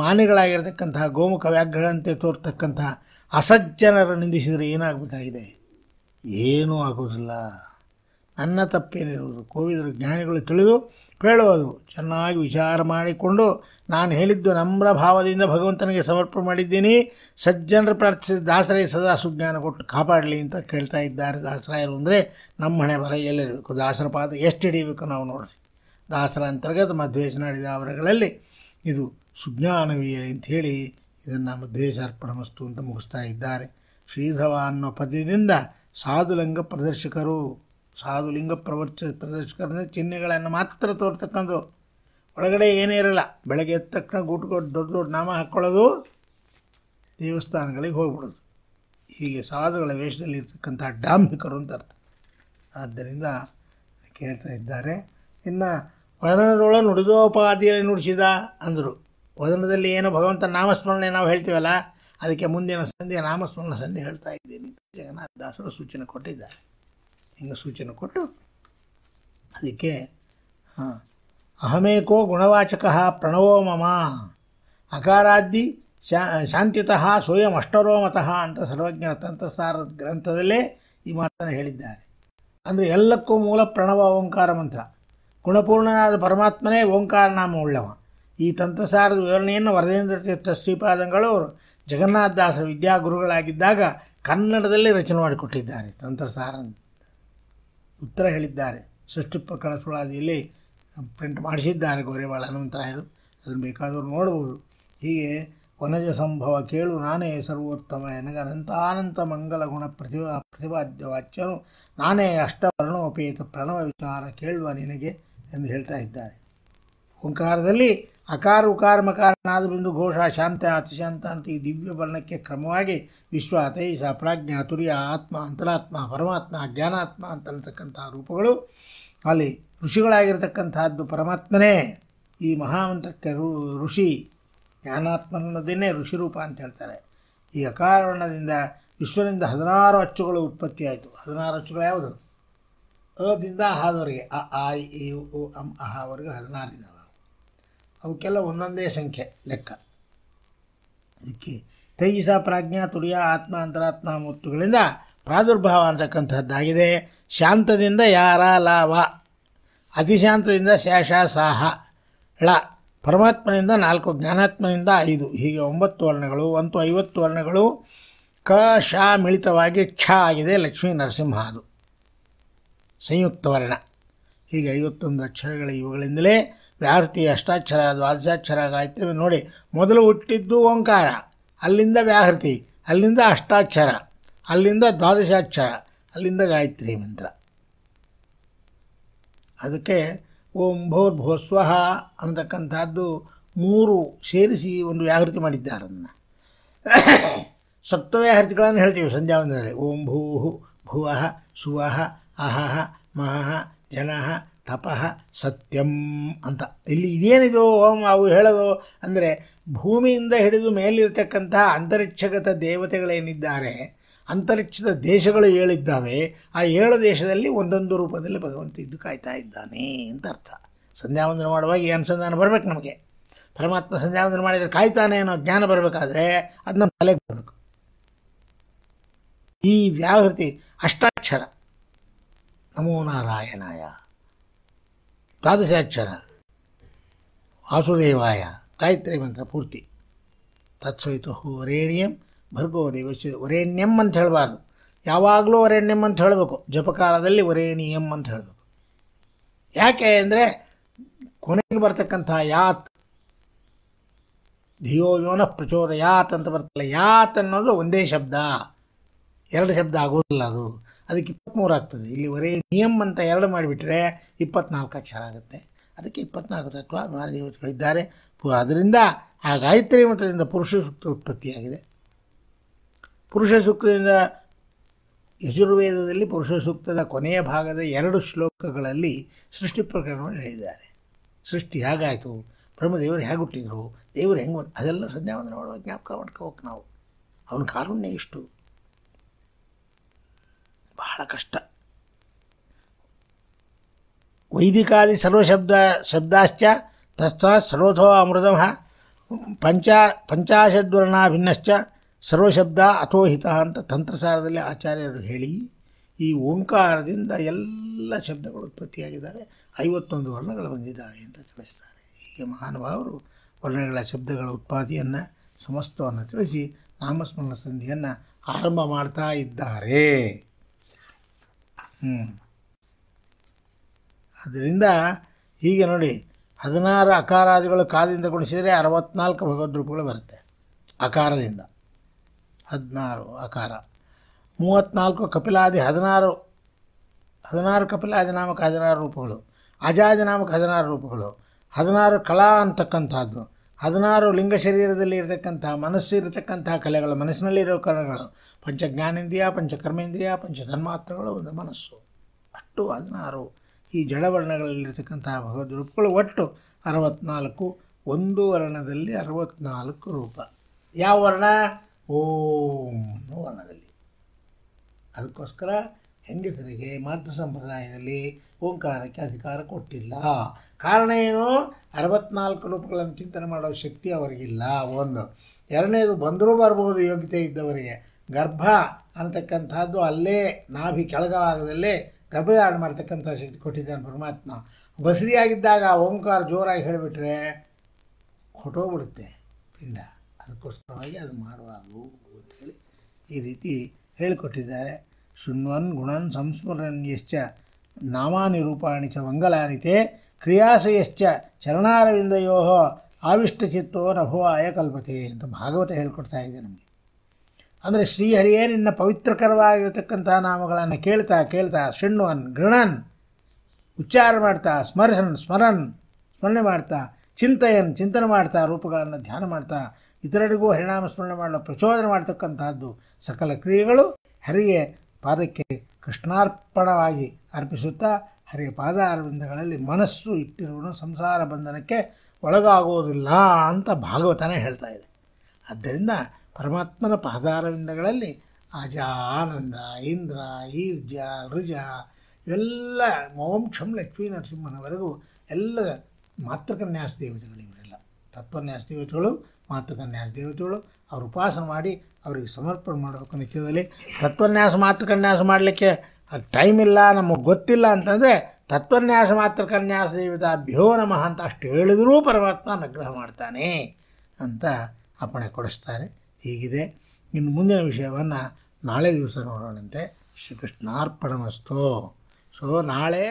ಮಾನಿಗಳಾಗಿರ್ತಕ್ಕಂತಹ ಗೋಮುಖ ವ್ಯಾಘ್ರಗಳಂತೆ ತೋರ್ತಕ್ಕಂತಹ ಅಸಜ್ಜನರು ನಿಂದಿಸಿದರೆ ಏನಾಗಬೇಕಾಗಿದೆ ಏನೂ ಆಗೋದಿಲ್ಲ ನನ್ನ ತಪ್ಪೇನಿರುವುದು ಕೋವಿದರು ಜ್ಞಾನಿಗಳು ತಿಳಿದು ಹೇಳೋದು ಚೆನ್ನಾಗಿ ವಿಚಾರ ಮಾಡಿಕೊಂಡು ನಾನು ಹೇಳಿದ್ದು ನಮ್ರ ಭಾವದಿಂದ ಭಗವಂತನಿಗೆ ಸಮರ್ಪಣೆ ಮಾಡಿದ್ದೀನಿ ಸಜ್ಜನರು ಪ್ರಾರ್ಥಿಸಿದ ದಾಸರೇ ಸದಾ ಸುಜ್ಞಾನ ಕೊಟ್ಟು ಕಾಪಾಡಲಿ ಅಂತ ಕೇಳ್ತಾ ಇದ್ದಾರೆ ದಾಸರಾಯರು ಅಂದರೆ ನಮ್ಮ ಹಣೆ ಬರ ಎಲ್ಲಿರಬೇಕು ದಾಸರ ಪಾದ ಎಷ್ಟು ಹಿಡಿಯಬೇಕು ನಾವು ನೋಡ್ರಿ ದಾಸರ ಅಂತರ್ಗತ ನಾಡಿದ ಅವರಗಳಲ್ಲಿ ಇದು ಸುಜ್ಞಾನವೀಯ ಅಂತ ಹೇಳಿ ಇದನ್ನು ಅರ್ಪಣ ಮಸ್ತು ಅಂತ ಮುಗಿಸ್ತಾ ಇದ್ದಾರೆ ಶ್ರೀಧವ ಅನ್ನೋ ಪದದಿಂದ ಸಾಧುಲಂಗ ಪ್ರದರ್ಶಕರು ಸಾಧು ಲಿಂಗ ಪ್ರವಚ ಪ್ರದರ್ಶಕರಿಂದ ಚಿಹ್ನೆಗಳನ್ನು ಮಾತ್ರ ತೋರ್ತಕ್ಕಂಥ ಒಳಗಡೆ ಏನೇ ಇರಲ್ಲ ಬೆಳಗ್ಗೆ ಎದ್ದ ತಕ್ಷಣ ಗುಟ್ಕೊಂಡು ದೊಡ್ಡ ದೊಡ್ಡ ನಾಮ ಹಾಕ್ಕೊಳ್ಳೋದು ದೇವಸ್ಥಾನಗಳಿಗೆ ಹೋಗ್ಬಿಡೋದು ಹೀಗೆ ಸಾಧುಗಳ ವೇಷದಲ್ಲಿ ಇರ್ತಕ್ಕಂಥ ಡಾಂಬಿಕರು ಅಂತ ಅರ್ಥ ಆದ್ದರಿಂದ ಕೇಳ್ತಾ ಇದ್ದಾರೆ ಇನ್ನು ವದನದೊಳ ನುಡಿದೋಪಾದಿಯಲ್ಲಿ ನುಡಿಸಿದ ಅಂದರು ವದನದಲ್ಲಿ ಏನು ಭಗವಂತ ನಾಮಸ್ಮರಣೆ ನಾವು ಹೇಳ್ತೀವಲ್ಲ ಅದಕ್ಕೆ ಮುಂದಿನ ಸಂಧಿಯ ನಾಮಸ್ಮರಣ ಸಂಧಿ ಹೇಳ್ತಾ ಇದ್ದೀನಿ ಜಗನ್ನಾಥ ದಾಸರು ಸೂಚನೆ ಕೊಟ್ಟಿದ್ದಾರೆ ಎಂದು ಸೂಚನೆ ಕೊಟ್ಟು ಅದಕ್ಕೆ ಅಹಮೇಕೋ ಗುಣವಾಚಕ ಪ್ರಣವೋ ಮಮ ಅಕಾರಾದ್ದಿ ಶಾ ಶಾಂತಿತಃ ಸ್ವಯಂ ಅಷ್ಟರೋಮತಃ ಅಂತ ಸರ್ವಜ್ಞರ ತಂತ್ರಸಾರ ಗ್ರಂಥದಲ್ಲೇ ಈ ಮಾತನ್ನು ಹೇಳಿದ್ದಾರೆ ಅಂದರೆ ಎಲ್ಲಕ್ಕೂ ಮೂಲ ಪ್ರಣವ ಓಂಕಾರ ಮಂತ್ರ ಗುಣಪೂರ್ಣನಾದ ಪರಮಾತ್ಮನೇ ಓಂಕಾರ ನಾಮ ಉಳ್ಳವ ಈ ತಂತ್ರಸಾರದ ವಿವರಣೆಯನ್ನು ವರದೇಂದ್ರ ತೀರ್ಥ ಶ್ರೀಪಾದಂಗಳು ಜಗನ್ನಾಥದಾಸರ ವಿದ್ಯಾಗುರುಗಳಾಗಿದ್ದಾಗ ಕನ್ನಡದಲ್ಲಿ ರಚನೆ ಮಾಡಿಕೊಟ್ಟಿದ್ದಾರೆ ತಂತ್ರಸಾರ ಉತ್ತರ ಹೇಳಿದ್ದಾರೆ ಸೃಷ್ಟಿ ಪ್ರಕರಣ ಸುಳಾದಿಯಲ್ಲಿ ಪ್ರಿಂಟ್ ಮಾಡಿಸಿದ್ದಾರೆ ಗೌರಿವಾಳ ಹನುಮಂತರಾಯರು ಅದನ್ನು ಬೇಕಾದರೂ ನೋಡಬಹುದು ಹೀಗೆ ವನಜ ಸಂಭವ ಕೇಳು ನಾನೇ ಸರ್ವೋತ್ತಮ ನನಗೆ ಅನಂತಾನಂತ ಮಂಗಲ ಗುಣ ಪ್ರತಿಭಾ ಪ್ರತಿಭಾದ್ಯ ವಾಚ್ಯನು ನಾನೇ ಅಷ್ಟವರ್ಣೋಪೇತ ಪ್ರಣವ ವಿಚಾರ ಕೇಳುವ ನಿನಗೆ ಎಂದು ಹೇಳ್ತಾ ಇದ್ದಾರೆ ಓಂಕಾರದಲ್ಲಿ ಅಕಾರ ಉಕಾರ ಮಕಾರ ನಾದಬಿಂದು ಘೋಷ ಶಾಂತ ಅತಿಶಾಂತ ಅಂತ ಈ ದಿವ್ಯ ವರ್ಣಕ್ಕೆ ಕ್ರಮವಾಗಿ ವಿಶ್ವ ಅತೈಸ ಪ್ರಾಜ್ಞ ತುರ್ಯ ಆತ್ಮ ಅಂತರಾತ್ಮ ಪರಮಾತ್ಮ ಜ್ಞಾನಾತ್ಮ ಅಂತನ್ತಕ್ಕಂಥ ರೂಪಗಳು ಅಲ್ಲಿ ಋಷಿಗಳಾಗಿರ್ತಕ್ಕಂಥದ್ದು ಪರಮಾತ್ಮನೇ ಈ ಮಹಾಮಂತ್ರಕ್ಕೆ ಋಷಿ ಜ್ಞಾನಾತ್ಮನದೇನೇ ಋಷಿ ರೂಪ ಅಂತ ಹೇಳ್ತಾರೆ ಈ ಅಕಾರವರ್ಣದಿಂದ ವಿಶ್ವದಿಂದ ಹದಿನಾರು ಅಚ್ಚುಗಳು ಉತ್ಪತ್ತಿಯಾಯಿತು ಹದಿನಾರು ಅಚ್ಚುಗಳು ಯಾವುದು ಅದಿಂದ ಹಾದವರಿಗೆ ಅ ಆಯ್ ಎ ಉ ಅಂ ಅಹವರೆಗೆ ಹದಿನಾರು ಇದ್ದಾವೆ ಅವಕ್ಕೆಲ್ಲ ಒಂದೊಂದೇ ಸಂಖ್ಯೆ ಲೆಕ್ಕ ಅದಕ್ಕೆ ತೇಜಸ ಪ್ರಾಜ್ಞಾ ತುರಿಯ ಆತ್ಮ ಅಂತರಾತ್ಮ ಮುತ್ತುಗಳಿಂದ ಪ್ರಾದುರ್ಭಾವ ಅಂತಕ್ಕಂಥದ್ದಾಗಿದೆ ಶಾಂತದಿಂದ ಯಾರ ಲಾವ ಅತಿಶಾಂತದಿಂದ ಶೇಷ ಸಾಹ ಳ ಪರಮಾತ್ಮನಿಂದ ನಾಲ್ಕು ಜ್ಞಾನಾತ್ಮನಿಂದ ಐದು ಹೀಗೆ ಒಂಬತ್ತು ವರ್ಣಗಳು ಒಂದು ಐವತ್ತು ವರ್ಣಗಳು ಕ ಶ ಮಿಳಿತವಾಗಿ ಕ್ಷ ಆಗಿದೆ ಲಕ್ಷ್ಮೀ ನರಸಿಂಹ ಅದು ಸಂಯುಕ್ತ ವರ್ಣ ಹೀಗೆ ಐವತ್ತೊಂದು ಅಕ್ಷರಗಳ ಇವುಗಳಿಂದಲೇ ವ್ಯಾಹೃತಿ ಅಷ್ಟಾಕ್ಷರ ದ್ವಾದಶಾಕ್ಷರ ಗಾಯತ್ರಿ ನೋಡಿ ಮೊದಲು ಹುಟ್ಟಿದ್ದು ಓಂಕಾರ ಅಲ್ಲಿಂದ ವ್ಯಾಹೃತಿ ಅಲ್ಲಿಂದ ಅಷ್ಟಾಕ್ಷರ ಅಲ್ಲಿಂದ ದ್ವಾದಶಾಕ್ಷರ ಅಲ್ಲಿಂದ ಗಾಯತ್ರಿ ಮಂತ್ರ ಅದಕ್ಕೆ ಓಂ ಭೋರ್ ಸ್ವಹ ಅನ್ನತಕ್ಕಂಥದ್ದು ಮೂರು ಸೇರಿಸಿ ಒಂದು ವ್ಯಾಹೃತಿ ಮಾಡಿದ್ದಾರೆ ಅದನ್ನು ಸಪ್ತವ್ಯಾಹೃತಿಗಳನ್ನು ಹೇಳ್ತೀವಿ ಸಂಧ್ಯಾ ಓಂ ಭೂ ಭುವಃ ಸುವಃ ಅಹಃ ಮಹಃ ಜನಃ ತಪಃ ಸತ್ಯಂ ಅಂತ ಇಲ್ಲಿ ಇದೇನಿದು ಅವು ಹೇಳೋದು ಅಂದರೆ ಭೂಮಿಯಿಂದ ಹಿಡಿದು ಮೇಲಿರತಕ್ಕಂತಹ ಅಂತರಿಕ್ಷಗತ ದೇವತೆಗಳೇನಿದ್ದಾರೆ ಅಂತರಿಕ್ಷದ ದೇಶಗಳು ಹೇಳಿದ್ದಾವೆ ಆ ಏಳು ದೇಶದಲ್ಲಿ ಒಂದೊಂದು ರೂಪದಲ್ಲಿ ಭಗವಂತ ಇದ್ದು ಕಾಯ್ತಾ ಇದ್ದಾನೆ ಅಂತ ಅರ್ಥ ಸಂಧ್ಯಾವಂದನ ಮಾಡುವಾಗ ಈ ಅನುಸಂಧಾನ ಬರಬೇಕು ನಮಗೆ ಪರಮಾತ್ಮ ಸಂಧ್ಯಾವಂದನ ಮಾಡಿದರೆ ಕಾಯ್ತಾನೆ ಅನ್ನೋ ಜ್ಞಾನ ಬರಬೇಕಾದ್ರೆ ಅದನ್ನ ತಲೆಗೆ ಬರಬೇಕು ಈ ವ್ಯಾಹೃತಿ ಅಷ್ಟಾಕ್ಷರ ನಮೋ ನಾರಾಯಣಾಯ ದ್ವಾದಶಾಕ್ಷರ ವಾಸುದೇವಾಯ ಗಾಯತ್ರಿ ಮಂತ್ರ ಪೂರ್ತಿ ತತ್ಸವಿತು ವರೇಣ್ಯಂ ಭರ್ಗೋ ದೇವಶ್ಯ ವರೇಣ್ಯಂ ಅಂತ ಹೇಳಬಾರ್ದು ಯಾವಾಗಲೂ ವರೇಣ್ಯಂ ಅಂತ ಹೇಳಬೇಕು ಜಪಕಾಲದಲ್ಲಿ ವರೇಣಿಯಂ ಅಂತ ಹೇಳಬೇಕು ಯಾಕೆ ಅಂದರೆ ಕೊನೆಗೆ ಬರ್ತಕ್ಕಂಥ ಯಾತ್ ಧಿಯೋ ಯೋನ ಯಾತ್ ಅಂತ ಬರ್ತಲ್ಲ ಯಾತ್ ಅನ್ನೋದು ಒಂದೇ ಶಬ್ದ ಎರಡು ಶಬ್ದ ಆಗೋದಿಲ್ಲ ಅದು ಅದಕ್ಕೆ ಇಪ್ಪತ್ತ್ಮೂರು ಆಗ್ತದೆ ಇಲ್ಲಿವರೆ ನಿಯಮ್ ಅಂತ ಎರಡು ಮಾಡಿಬಿಟ್ರೆ ಇಪ್ಪತ್ನಾಲ್ಕು ಅಕ್ಷರ ಆಗುತ್ತೆ ಅದಕ್ಕೆ ಇಪ್ಪತ್ನಾಲ್ಕು ತತ್ವ ದೇವತೆಗಳಿದ್ದಾರೆ ಅದರಿಂದ ಆ ಗಾಯತ್ರಿ ಮಂತ್ರದಿಂದ ಪುರುಷ ಸೂಕ್ತ ಉತ್ಪತ್ತಿಯಾಗಿದೆ ಪುರುಷ ಸೂಕ್ತದಿಂದ ಯಜುರ್ವೇದದಲ್ಲಿ ಪುರುಷ ಸೂಕ್ತದ ಕೊನೆಯ ಭಾಗದ ಎರಡು ಶ್ಲೋಕಗಳಲ್ಲಿ ಸೃಷ್ಟಿ ಪ್ರಕರಣವನ್ನು ಹೇಳಿದ್ದಾರೆ ಸೃಷ್ಟಿ ಹೇಗಾಯಿತು ಬ್ರಹ್ಮದೇವರು ಹೇಗೆ ಹುಟ್ಟಿದ್ರು ದೇವರು ಹೆಂಗೆ ಅದೆಲ್ಲ ಸಂಧ್ಯಾವಂದನ ಮಾಡುವ ಜ್ಞಾಪಕ ಮಾಡ್ಕೋಬೇಕು ನಾವು ಅವನ ಕಾರುಣ್ಯ ಇಷ್ಟು ಬಹಳ ಕಷ್ಟ ವೈದಿಕಾದಿ ಸರ್ವಶಬ್ದ ಶಬ್ದಾಶ್ಚ ತಸ್ಥ ಸರ್ವಥೋ ಅಮೃತಃ ಪಂಚಾ ಪಂಚಾಶದ್ವರ್ಣ ಭಿನ್ನಶ್ಚ ಸರ್ವಶಬ್ದ ಅಥೋಹಿತ ಅಂತ ತಂತ್ರಸಾರದಲ್ಲಿ ಆಚಾರ್ಯರು ಹೇಳಿ ಈ ಓಂಕಾರದಿಂದ ಎಲ್ಲ ಶಬ್ದಗಳು ಉತ್ಪತ್ತಿಯಾಗಿದ್ದಾವೆ ಐವತ್ತೊಂದು ವರ್ಣಗಳು ಬಂದಿದ್ದಾವೆ ಅಂತ ತಿಳಿಸ್ತಾರೆ ಹೀಗೆ ಮಹಾನುಭಾವರು ವರ್ಣಗಳ ಶಬ್ದಗಳ ಉತ್ಪಾದಿಯನ್ನು ಸಮಸ್ತವನ್ನು ತಿಳಿಸಿ ನಾಮಸ್ಮರಣ ಸಂಧಿಯನ್ನು ಆರಂಭ ಮಾಡ್ತಾ ಇದ್ದಾರೆ ಅದರಿಂದ ಹೀಗೆ ನೋಡಿ ಹದಿನಾರು ಅಕಾರಾದಿಗಳು ಕಾದಿಂದ ಗುಣಿಸಿದರೆ ಅರವತ್ನಾಲ್ಕು ರೂಪಗಳು ಬರುತ್ತೆ ಅಕಾರದಿಂದ ಹದಿನಾರು ಅಕಾರ ಮೂವತ್ತ್ನಾಲ್ಕು ಕಪಿಲಾದಿ ಹದಿನಾರು ಹದಿನಾರು ಕಪಿಲಾದಿ ನಾಮಕ ಹದಿನಾರು ರೂಪಗಳು ಅಜಾದಿ ನಾಮಕ ಹದಿನಾರು ರೂಪಗಳು ಹದಿನಾರು ಕಲಾ ಅಂತಕ್ಕಂಥದ್ದು ಹದಿನಾರು ಲಿಂಗ ಶರೀರದಲ್ಲಿ ಇರತಕ್ಕಂಥ ಮನಸ್ಸು ಇರತಕ್ಕಂಥ ಕಲೆಗಳು ಮನಸ್ಸಿನಲ್ಲಿರೋ ಕಲೆಗಳು ಪಂಚಜ್ಞಾನೇಂದ್ರಿಯ ಪಂಚಕರ್ಮೇಂದ್ರಿಯ ಪಂಚ ಒಂದು ಮನಸ್ಸು ಅಷ್ಟು ಹದಿನಾರು ಈ ಜಡವರ್ಣಗಳಲ್ಲಿರ್ತಕ್ಕಂತಹ ಭಗವದ್ ರೂಪಗಳು ಒಟ್ಟು ಅರವತ್ನಾಲ್ಕು ಒಂದು ವರ್ಣದಲ್ಲಿ ಅರವತ್ನಾಲ್ಕು ರೂಪ ಯಾವ ವರ್ಣ ಓಂ ವರ್ಣದಲ್ಲಿ ಅದಕ್ಕೋಸ್ಕರ ಹೆಂಗಸರಿಗೆ ಮಾತೃ ಸಂಪ್ರದಾಯದಲ್ಲಿ ಓಂಕಾರಕ್ಕೆ ಅಧಿಕಾರ ಕೊಟ್ಟಿಲ್ಲ ಕಾರಣ ಏನು ಅರವತ್ನಾಲ್ಕು ರೂಪಗಳನ್ನು ಚಿಂತನೆ ಮಾಡೋ ಶಕ್ತಿ ಅವರಿಗಿಲ್ಲ ಒಂದು ಎರಡನೇದು ಬಂದರೂ ಬರ್ಬೋದು ಯೋಗ್ಯತೆ ಇದ್ದವರಿಗೆ ಗರ್ಭ ಅಂತಕ್ಕಂಥದ್ದು ಅಲ್ಲೇ ನಾಭಿ ಕೆಳಗವಾಗದಲ್ಲೇ ಗರ್ಭಧಾರಣ ಮಾಡ್ತಕ್ಕಂಥ ಶಕ್ತಿ ಕೊಟ್ಟಿದ್ದಾನೆ ಪರಮಾತ್ಮ ಬಸರಿಯಾಗಿದ್ದಾಗ ಓಂಕಾರ ಜೋರಾಗಿ ಹೇಳಿಬಿಟ್ರೆ ಹೊಟ್ಟೋಗ್ಬಿಡುತ್ತೆ ಪಿಂಡ ಅದಕ್ಕೋಸ್ಕರವಾಗಿ ಅದು ಮಾಡಬಾರ್ದು ಅಂತೇಳಿ ಈ ರೀತಿ ಹೇಳಿಕೊಟ್ಟಿದ್ದಾರೆ ಶೃಣ್ವನ್ ಗುಣನ್ ಸಂಸ್ಮರಣ್ಯಶ್ಚ ನಾಮಾನಿರೂಪಾಣಿ ಚ ಮಂಗಲಾನಿತೆ ಕ್ರಿಯಾಸಯಶ್ಚ ಚರಣಾರವಿಂದಯೋ ಆವಿಷ್ಟಚಿತ್ತೋ ನಭೋ ಕಲ್ಪತೆ ಅಂತ ಭಾಗವತ ಹೇಳ್ಕೊಡ್ತಾ ಇದೆ ನಮಗೆ ಅಂದರೆ ಶ್ರೀಹರಿಯೇ ನಿನ್ನ ಪವಿತ್ರಕರವಾಗಿರತಕ್ಕಂಥ ನಾಮಗಳನ್ನು ಕೇಳ್ತಾ ಕೇಳ್ತಾ ಶೃಣ್ವನ್ ಗೃಣನ್ ಉಚ್ಚಾರ ಮಾಡ್ತಾ ಸ್ಮರಿಸನ್ ಸ್ಮರನ್ ಸ್ಮರಣೆ ಮಾಡ್ತಾ ಚಿಂತೆಯನ್ ಚಿಂತನೆ ಮಾಡ್ತಾ ರೂಪಗಳನ್ನು ಧ್ಯಾನ ಮಾಡ್ತಾ ಇತರರಿಗೂ ಹರಿನಾಮ ಸ್ಮರಣೆ ಮಾಡಲು ಪ್ರಚೋದನೆ ಮಾಡ್ತಕ್ಕಂಥದ್ದು ಸಕಲ ಕ್ರಿಯೆಗಳು ಹರಿಗೆ ಪಾದಕ್ಕೆ ಕೃಷ್ಣಾರ್ಪಣವಾಗಿ ಅರ್ಪಿಸುತ್ತಾ ಹರಿಯ ಪಾದ ಅರವಿಂದಗಳಲ್ಲಿ ಮನಸ್ಸು ಇಟ್ಟಿರುವನು ಸಂಸಾರ ಬಂಧನಕ್ಕೆ ಒಳಗಾಗುವುದಿಲ್ಲ ಅಂತ ಭಾಗವತನೇ ಹೇಳ್ತಾ ಇದೆ ಆದ್ದರಿಂದ ಪರಮಾತ್ಮನ ಪಾದಾರವಿಂದಗಳಲ್ಲಿ ಅಜ ಆನಂದ ಇಂದ್ರ ಈರ್ಜ ಋಜ ಇವೆಲ್ಲ ಮೋಂಕ್ಷಂ ಲಕ್ಷ್ಮೀ ನರಸಿಂಹನವರೆಗೂ ಎಲ್ಲ ಮಾತೃಕನ್ಯಾಸ ದೇವತೆಗಳು ಇವರೆಲ್ಲ ತತ್ವನ್ಯಾಸ ದೇವತೆಗಳು ಮಾತೃಕನ್ಯಾಸ ದೇವತೆಗಳು ಅವರು ಉಪಾಸನೆ ಮಾಡಿ ಅವರಿಗೆ ಸಮರ್ಪಣೆ ಮಾಡಬೇಕು ನಿತ್ಯದಲ್ಲಿ ತತ್ವನ್ಯಾಸ ಮಾತೃಕನ್ಯಾಸ ಮಾಡಲಿಕ್ಕೆ ಟೈಮ್ ಇಲ್ಲ ನಮಗೆ ಗೊತ್ತಿಲ್ಲ ಅಂತಂದರೆ ತತ್ವನ್ಯಾಸ ಮಾತೃಕನ್ಯಾಸ ಭ್ಯೋ ನಮಃ ಅಂತ ಅಷ್ಟು ಹೇಳಿದರೂ ಪರಮಾತ್ಮ ಅನುಗ್ರಹ ಮಾಡ್ತಾನೆ ಅಂತ ಅಪ್ಪಣೆ ಕೊಡಿಸ್ತಾರೆ ಹೀಗಿದೆ ಇನ್ನು ಮುಂದಿನ ವಿಷಯವನ್ನು ನಾಳೆ ದಿವಸ ನೋಡೋಣಂತೆ ಶ್ರೀಕೃಷ್ಣಾರ್ಪಣಮಸ್ತು ಸೊ ನಾಳೆ